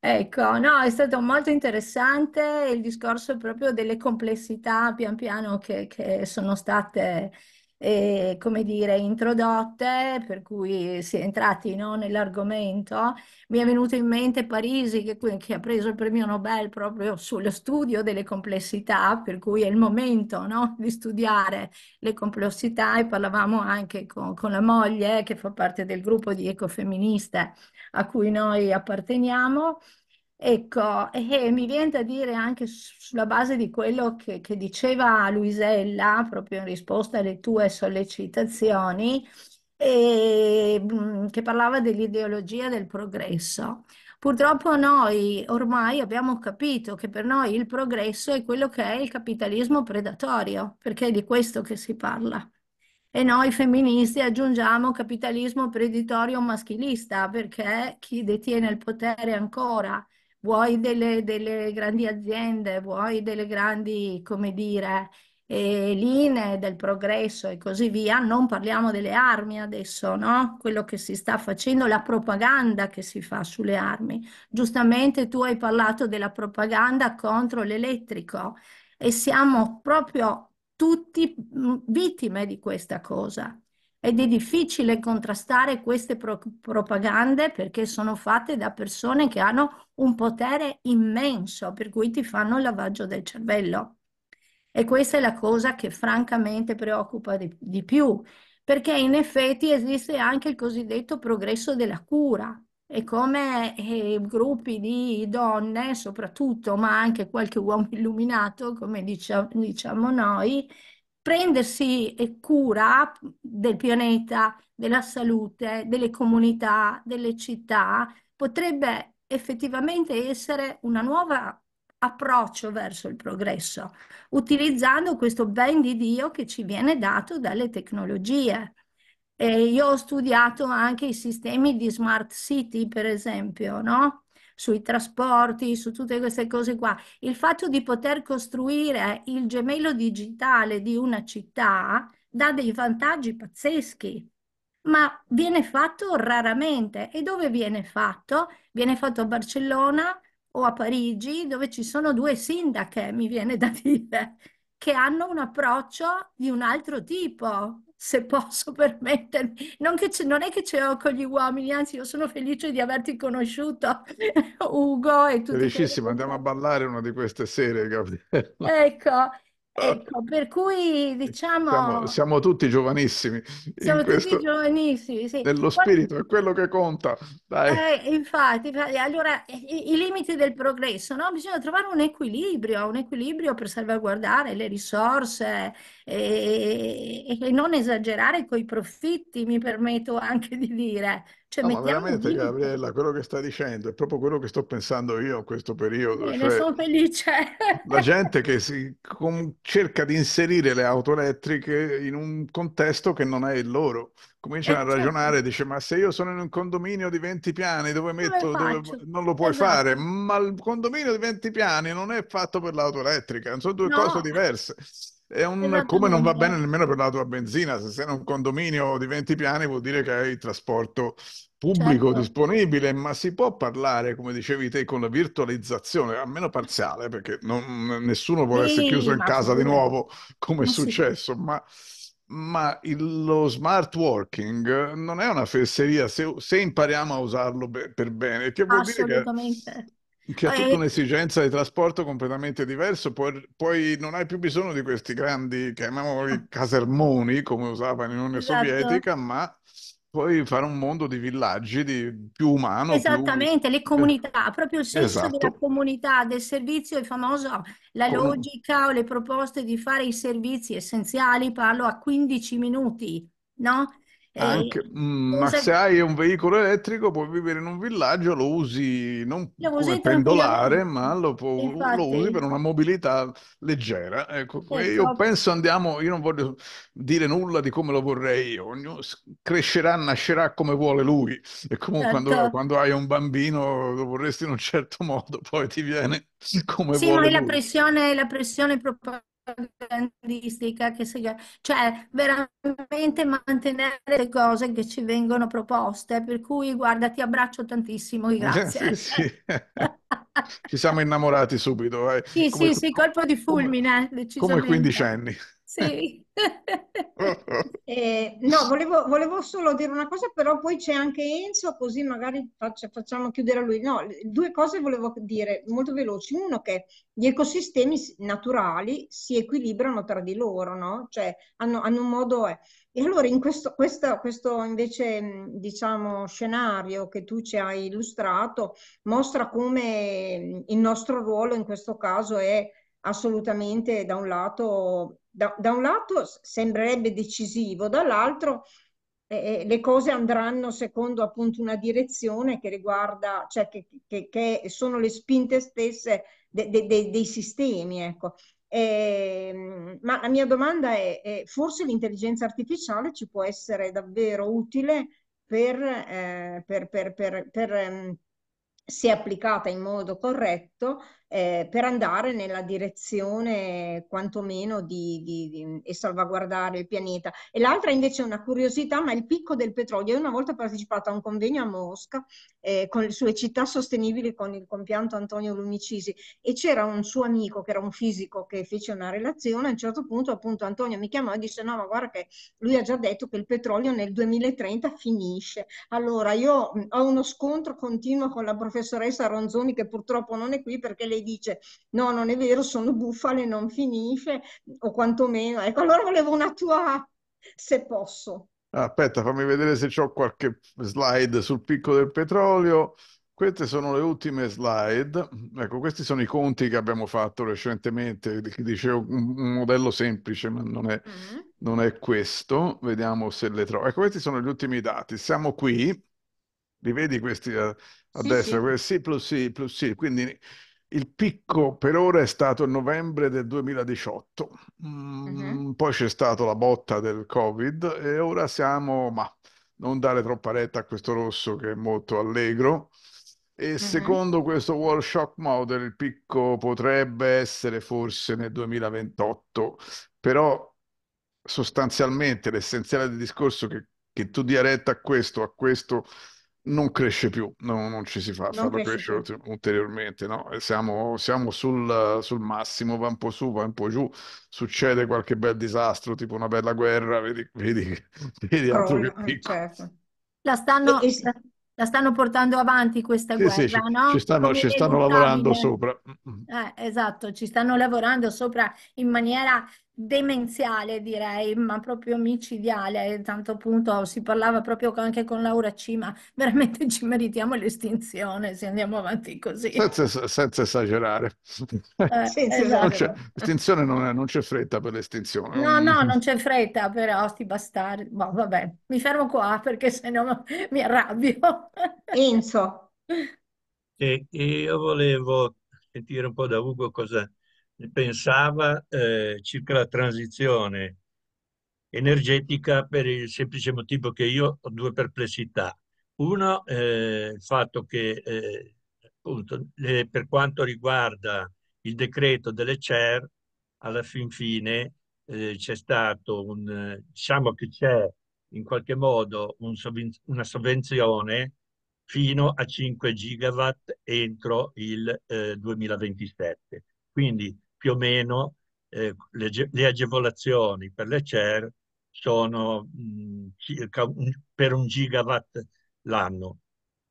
Ecco, no, è stato molto interessante il discorso proprio delle complessità pian piano che, che sono state eh, come dire, introdotte, per cui si è entrati no, nell'argomento. Mi è venuto in mente Parisi che, che, ha preso il premio Nobel proprio sullo studio delle complessità, per cui è il momento no, di studiare le complessità e parlavamo anche con, con la moglie che fa parte del gruppo di ecofemministe a cui noi apparteniamo. Ecco, e mi viene da dire anche sulla base di quello che, che diceva Luisella, proprio in risposta alle tue sollecitazioni, e, ehm, che parlava dell'ideologia del progresso. Purtroppo noi ormai abbiamo capito che per noi il progresso è quello che è il capitalismo predatorio, perché è di questo che si parla. E noi femministi aggiungiamo capitalismo predatorio maschilista, perché chi detiene il potere ancora vuoi delle, delle grandi aziende, vuoi delle grandi, come dire, eh, linee del progresso e così via, non parliamo delle armi adesso, no? Quello che si sta facendo, la propaganda che si fa sulle armi. Giustamente tu hai parlato della propaganda contro l'elettrico e siamo proprio tutti mm, vittime di questa cosa ed è difficile contrastare queste pro propagande perché sono fatte da persone che hanno un potere immenso, per cui ti fanno il lavaggio del cervello. E questa è la cosa che francamente preoccupa di, di più, perché in effetti esiste anche il cosiddetto progresso della cura, e come eh, gruppi di donne soprattutto, ma anche qualche uomo illuminato, come diciamo, diciamo noi, prendersi eh, cura del pianeta, della salute, delle comunità, delle città, potrebbe effettivamente essere un nuovo approccio verso il progresso, utilizzando questo ben di Dio che ci viene dato dalle tecnologie. E io ho studiato anche i sistemi di smart city, per esempio, no? sui trasporti, su tutte queste cose qua. Il fatto di poter costruire il gemello digitale di una città dà dei vantaggi pazzeschi, ma viene fatto raramente. E dove viene fatto? Viene fatto a Barcellona o a Parigi, dove ci sono due sindache, mi viene da dire, che hanno un approccio di un altro tipo se posso permettermi. Non, non, è che ce l'ho con gli uomini, anzi io sono felice di averti conosciuto, Ugo. E tutti Felicissimo, che... andiamo a ballare una di queste sere, Gabriella. Ecco, Ecco, per cui diciamo... Siamo, siamo tutti giovanissimi. Siamo questo, tutti giovanissimi, sì. Nello Poi, spirito, è quello che conta. Eh, infatti, allora, i, i, limiti del progresso, no? Bisogna trovare un equilibrio, un equilibrio per salvaguardare le risorse e, e non esagerare con i profitti, mi permetto anche di dire. Cioè, no, veramente limite. Gabriella, quello che sta dicendo è proprio quello che sto pensando io in questo periodo. Eh, e cioè, ne sono felice. la gente che si, com, cerca di inserire le auto elettriche in un contesto che non è il loro. Cominciano a esatto. ragionare, dice ma se io sono in un condominio di 20 piani dove metto, dove dove, non lo puoi esatto. fare, ma il condominio di 20 piani non è fatto per l'auto elettrica, sono due no. cose diverse. È un come non va bene nemmeno per la tua benzina, se sei in un condominio di 20 piani vuol dire che hai il trasporto pubblico certo. disponibile, ma si può parlare, come dicevi te, con la virtualizzazione, almeno parziale, perché non, nessuno vuole sì, essere chiuso in casa di nuovo come ma è successo, sì. ma, ma il, lo smart working non è una fesseria se, se impariamo a usarlo be- per bene, che vuol dire che che ha eh, tutta un'esigenza di trasporto completamente diverso, poi, poi, non hai più bisogno di questi grandi, chiamiamoli ah. casermoni, come usavano in Unione esatto. Sovietica, ma puoi fare un mondo di villaggi di più umano. Esattamente, più... le comunità, proprio il senso esatto. della comunità, del servizio, il famoso, la Con... logica o le proposte di fare i servizi essenziali, parlo a 15 minuti, no? Anche, eh, ma usa... se hai un veicolo elettrico puoi vivere in un villaggio, lo usi non lo come pendolare, ma lo, può, Infatti, lo, usi per una mobilità leggera. Ecco, sì, io proprio. penso andiamo, io non voglio dire nulla di come lo vorrei io, ognuno crescerà, nascerà come vuole lui e comunque certo. quando, quando, hai un bambino lo vorresti in un certo modo, poi ti viene come sì, vuole. Sì, ma è la pressione, la pressione proprio propagandistica che sia, cioè veramente mantenere le cose che ci vengono proposte, per cui guarda ti abbraccio tantissimo, eh, grazie. sì, sì. ci siamo innamorati subito. Eh. Sì, come, sì, sì, colpo di fulmine. Eh, come, come quindicenni. Sì. eh, no, volevo, volevo, solo dire una cosa, però poi c'è anche Enzo, così magari faccia, facciamo chiudere lui. No, due cose volevo dire molto veloci. Uno che gli ecosistemi naturali si equilibrano tra di loro, no? Cioè hanno, hanno un modo... Eh. E allora in questo, questa, questo invece, diciamo, scenario che tu ci hai illustrato mostra come il nostro ruolo in questo caso è assolutamente da un lato da, da un lato sembrerebbe decisivo, dall'altro eh, eh, le cose andranno secondo appunto una direzione che riguarda, cioè che, che, che sono le spinte stesse de, de, de, dei sistemi. Ecco. Eh, ma la mia domanda è, eh, forse l'intelligenza artificiale ci può essere davvero utile per, eh, per, per, per ehm, se applicata in modo corretto, eh, per andare nella direzione quantomeno di, di, di, e salvaguardare il pianeta. E l'altra invece è una curiosità, ma il picco del petrolio. Io una volta ho partecipato a un convegno a Mosca eh, con le sue città sostenibili con il compianto Antonio Lumicisi e c'era un suo amico che era un fisico che fece una relazione. A un certo punto appunto Antonio mi chiamò e disse no ma guarda che lui ha già detto che il petrolio nel 2030 finisce. Allora io ho uno scontro continuo con la professoressa Ronzoni che purtroppo non è qui perché lei dice no, non è vero, sono bufale, non finisce, o quantomeno, ecco, allora volevo una tua, se posso. Aspetta, fammi vedere se ho qualche slide sul picco del petrolio. Queste sono le ultime slide. Ecco, questi sono i conti che abbiamo fatto recentemente. Dicevo un modello semplice, ma non è, mm. non è questo. Vediamo se le trovo. Ecco, questi sono gli ultimi dati. Siamo qui. Li vedi questi a, eh, a sì, destra? Sì. C più C più C. Quindi il picco per ora è stato novembre del 2018, mm-hmm. mm, uh-huh. poi c'è stata la botta del Covid e ora siamo, ma non dare troppa retta a questo rosso che è molto allegro. E uh-huh. secondo questo World Shock Model il picco potrebbe essere forse nel 2028, però sostanzialmente l'essenziale del discorso che, che tu dia retta a questo, a questo non cresce più, no, non ci si fa non crescere più. ulteriormente, no? siamo, siamo sul, sul, massimo, va un po' su, va un po' giù, succede qualche bel disastro, tipo una bella guerra, vedi, vedi, vedi altro che eh, piccolo. Certo. La stanno, la stanno portando avanti questa sì, guerra, sì, ci, no? Ci stanno, ci stanno lavorando sopra. Mm, mm. Eh, esatto, ci stanno lavorando sopra in maniera demenziale direi, ma proprio micidiale, tanto appunto si parlava proprio anche con Laura Cima, veramente ci meritiamo l'estinzione se andiamo avanti così. Senza, senza esagerare. Eh, sì, esatto. esatto. l'estinzione non, non, c'è fretta per l'estinzione. No, no, non c'è fretta, però sti bastardi. Boh, vabbè, mi fermo qua perché sennò mi arrabbio. Enzo. Eh, io volevo sentire un po' da Ugo cosa pensava eh, circa la transizione energetica per il semplice motivo che io ho due perplessità. Uno, eh, il fatto che eh, appunto, le, per quanto riguarda il decreto delle CER, alla fin fine eh, c'è stato un, diciamo che c'è in qualche modo un una sovvenzione fino a 5 gigawatt entro il 2027. Eh, Quindi più o meno eh, le, le, agevolazioni per le CER sono mh, mm, circa un, per un gigawatt l'anno.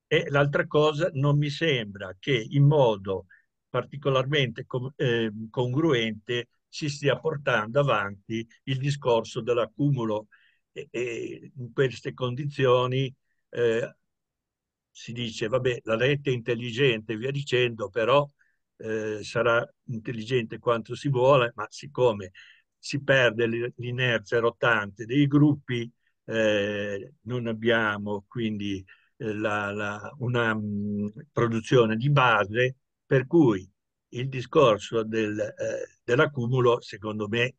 E l'altra cosa, non mi sembra che in modo particolarmente com, eh, congruente si stia portando avanti il discorso dell'accumulo e, e in queste condizioni eh, si dice, vabbè, la rete è intelligente, via dicendo, però eh, sarà intelligente quanto si vuole, ma siccome si perde l'inerzia rotante dei gruppi, eh, non abbiamo quindi eh, la, la, una mh, mm, produzione di base, per cui il discorso del, eh, dell'accumulo, secondo me,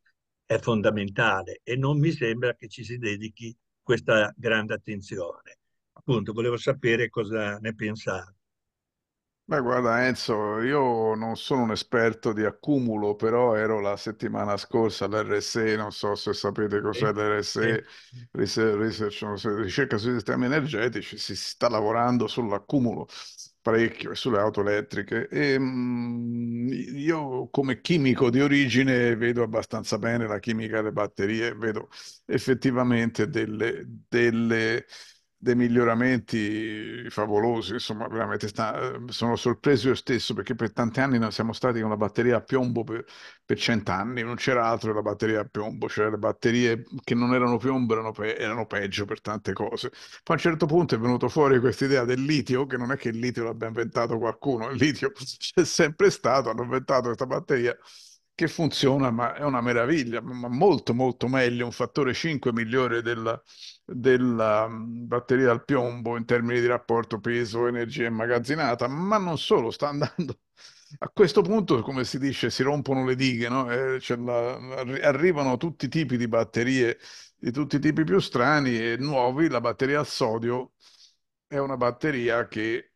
è fondamentale e non mi sembra che ci si dedichi questa grande attenzione. Appunto, volevo sapere cosa ne pensate. Beh, guarda Enzo, io non sono un esperto di accumulo, però ero la settimana scorsa all'RSE, non so se sapete cos'è l'RSE, Research, ricerca sui sistemi energetici, si sta lavorando sull'accumulo parecchio e sulle auto elettriche. E, mm, io come chimico di origine vedo abbastanza bene la chimica delle batterie, vedo effettivamente delle delle dei miglioramenti favolosi, insomma veramente sta, sono sorpreso io stesso perché per tanti anni non siamo stati con la batteria a piombo per, per cent'anni, non c'era altro che la batteria a piombo, cioè le batterie che non erano piombo erano, pe- erano peggio per tante cose. Poi a un certo punto è venuto fuori questa idea del litio, che non è che il litio l'abbia inventato qualcuno, il litio c'è sempre stato, hanno inventato questa batteria che funziona, ma è una meraviglia, ma molto molto meglio, un fattore 5 migliore della, della batteria al piombo in termini di rapporto peso, energia immagazzinata, ma non solo, sta andando a questo punto, come si dice, si rompono le dighe, no? eh, la, arrivano tutti i tipi di batterie, di tutti i tipi più strani e nuovi. La batteria al sodio è una batteria che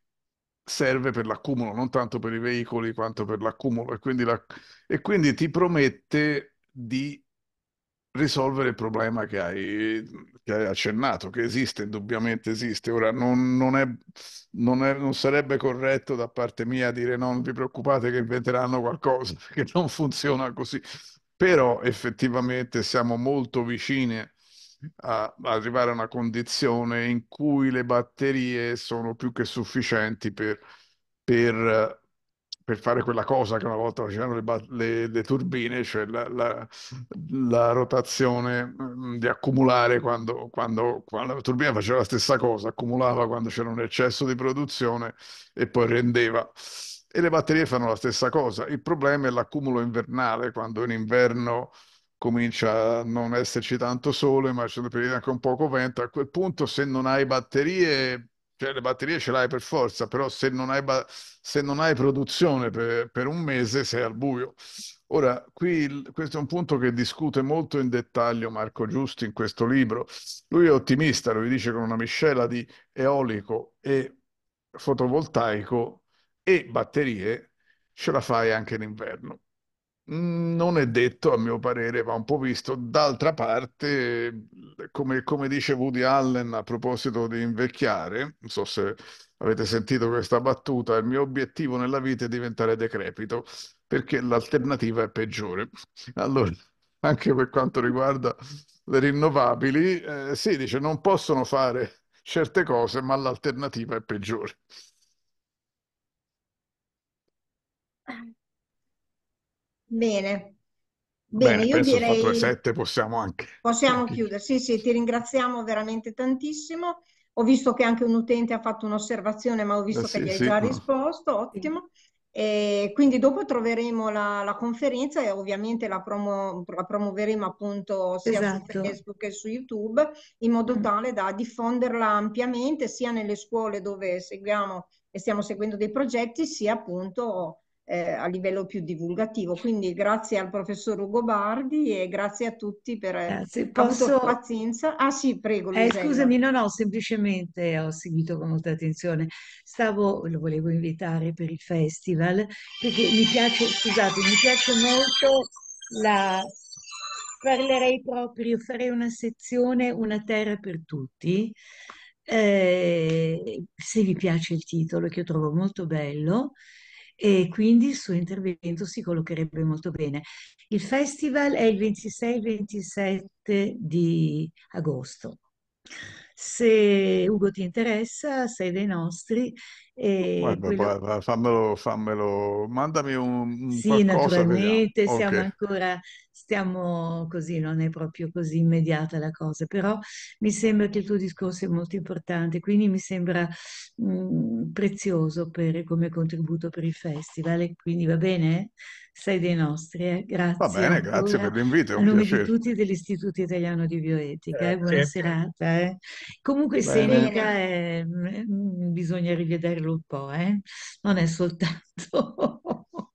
serve per l'accumulo, non tanto per i veicoli quanto per l'accumulo e quindi, la... e quindi ti promette di risolvere il problema che hai, che hai, accennato, che esiste, indubbiamente esiste. Ora non, non, è, non, è, non, sarebbe corretto da parte mia dire non vi preoccupate che inventeranno qualcosa, che non funziona così. Però effettivamente siamo molto vicine arrivare a una condizione in cui le batterie sono più che sufficienti per, per, per fare quella cosa che una volta facevano le, le, le turbine, cioè la, la, la, rotazione mm, di accumulare quando, quando, quando, la turbina faceva la stessa cosa, accumulava quando c'era un eccesso di produzione e poi rendeva. E le batterie fanno la stessa cosa. Il problema è l'accumulo invernale, quando in inverno comincia a non esserci tanto sole, ma c'è anche un poco vento. A quel punto, se non hai batterie, cioè le batterie ce l'hai per forza, però se non hai, se non hai produzione per, per, un mese sei al buio. Ora, qui questo è un punto che discute molto in dettaglio Marco Giusti in questo libro. Lui è ottimista, lui dice che una miscela di eolico e fotovoltaico e batterie ce la fai anche in inverno. Mm, non è detto, a mio parere, va un po' visto. D'altra parte, come, come dice Woody Allen a proposito di invecchiare, non so se avete sentito questa battuta, il mio obiettivo nella vita è diventare decrepito, perché l'alternativa è peggiore. Allora, anche per quanto riguarda le rinnovabili, eh, si dice non possono fare certe cose, ma l'alternativa è peggiore. Bene. Bene, Bene, io penso direi... che e possiamo anche... Possiamo anche. chiudere, sì, sì, ti ringraziamo veramente tantissimo. Ho visto che anche un utente ha fatto un'osservazione, ma ho visto eh, che sì, gli hai sì, già no. risposto, ottimo. E quindi dopo troveremo la, la conferenza e ovviamente la, promo, la promuoveremo appunto sia esatto. su Facebook che su YouTube in modo mm. tale da diffonderla ampiamente sia nelle scuole dove seguiamo e stiamo seguendo dei progetti sia appunto eh, a livello più divulgativo. Quindi grazie al professor Ugo Bardi e grazie a tutti per grazie. Eh, posso... pazienza. Ah sì, prego. Eh, scusami, no, no, semplicemente ho seguito con molta attenzione. Stavo, lo volevo invitare per il festival perché mi piace, scusate, mi piace molto la... Parlerei proprio, farei una sezione Una terra per tutti. Eh, se vi piace il titolo che io trovo molto bello, e quindi il suo intervento si collocherebbe molto bene. Il festival è il 26-27 di agosto. Se Ugo ti interessa, sei dei nostri. E Guarda, quello... guarda fammelo, fammelo, mandami un, un sì, qualcosa. Sì, naturalmente, vediamo. siamo okay. ancora stiamo così, non è proprio così immediata la cosa, però mi sembra che il tuo discorso è molto importante, quindi mi sembra mh, mm, prezioso per, come contributo per il festival, quindi va bene? Sei dei nostri, eh? grazie. Va bene, ancora. grazie per l'invito, è un A nome piacere. di tutti dell'Istituto Italiano di Bioetica, eh, buona sì. serata. Eh. Comunque bene. Seneca è, mm, bisogna rivederlo un po', eh. non è soltanto...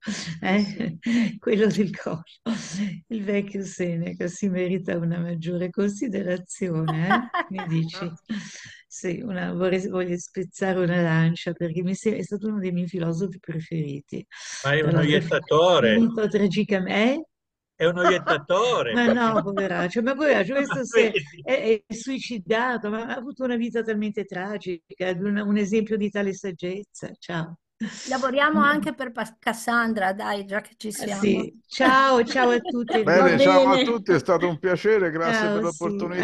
eh? quello del collo. Il vecchio Seneca si merita una maggiore considerazione, eh? mi dici? Sì, una, vorrei, voglio spezzare una lancia perché mi sembra, è stato uno dei miei filosofi preferiti. Ma è un oiettatore. Molto tragicamente. Eh? è un oiettatore. ma no, poveraccio, ma poveraccio, questo si è, è, è, suicidato, ma ha avuto una vita talmente tragica, una, un esempio di tale saggezza. Ciao. Lavoriamo anche per Cassandra, dai, già che ci eh, siamo. Sì. Ciao, ciao a tutti. Bene, ciao a tutti, è stato un piacere, grazie ciao, per l'opportunità. Sì.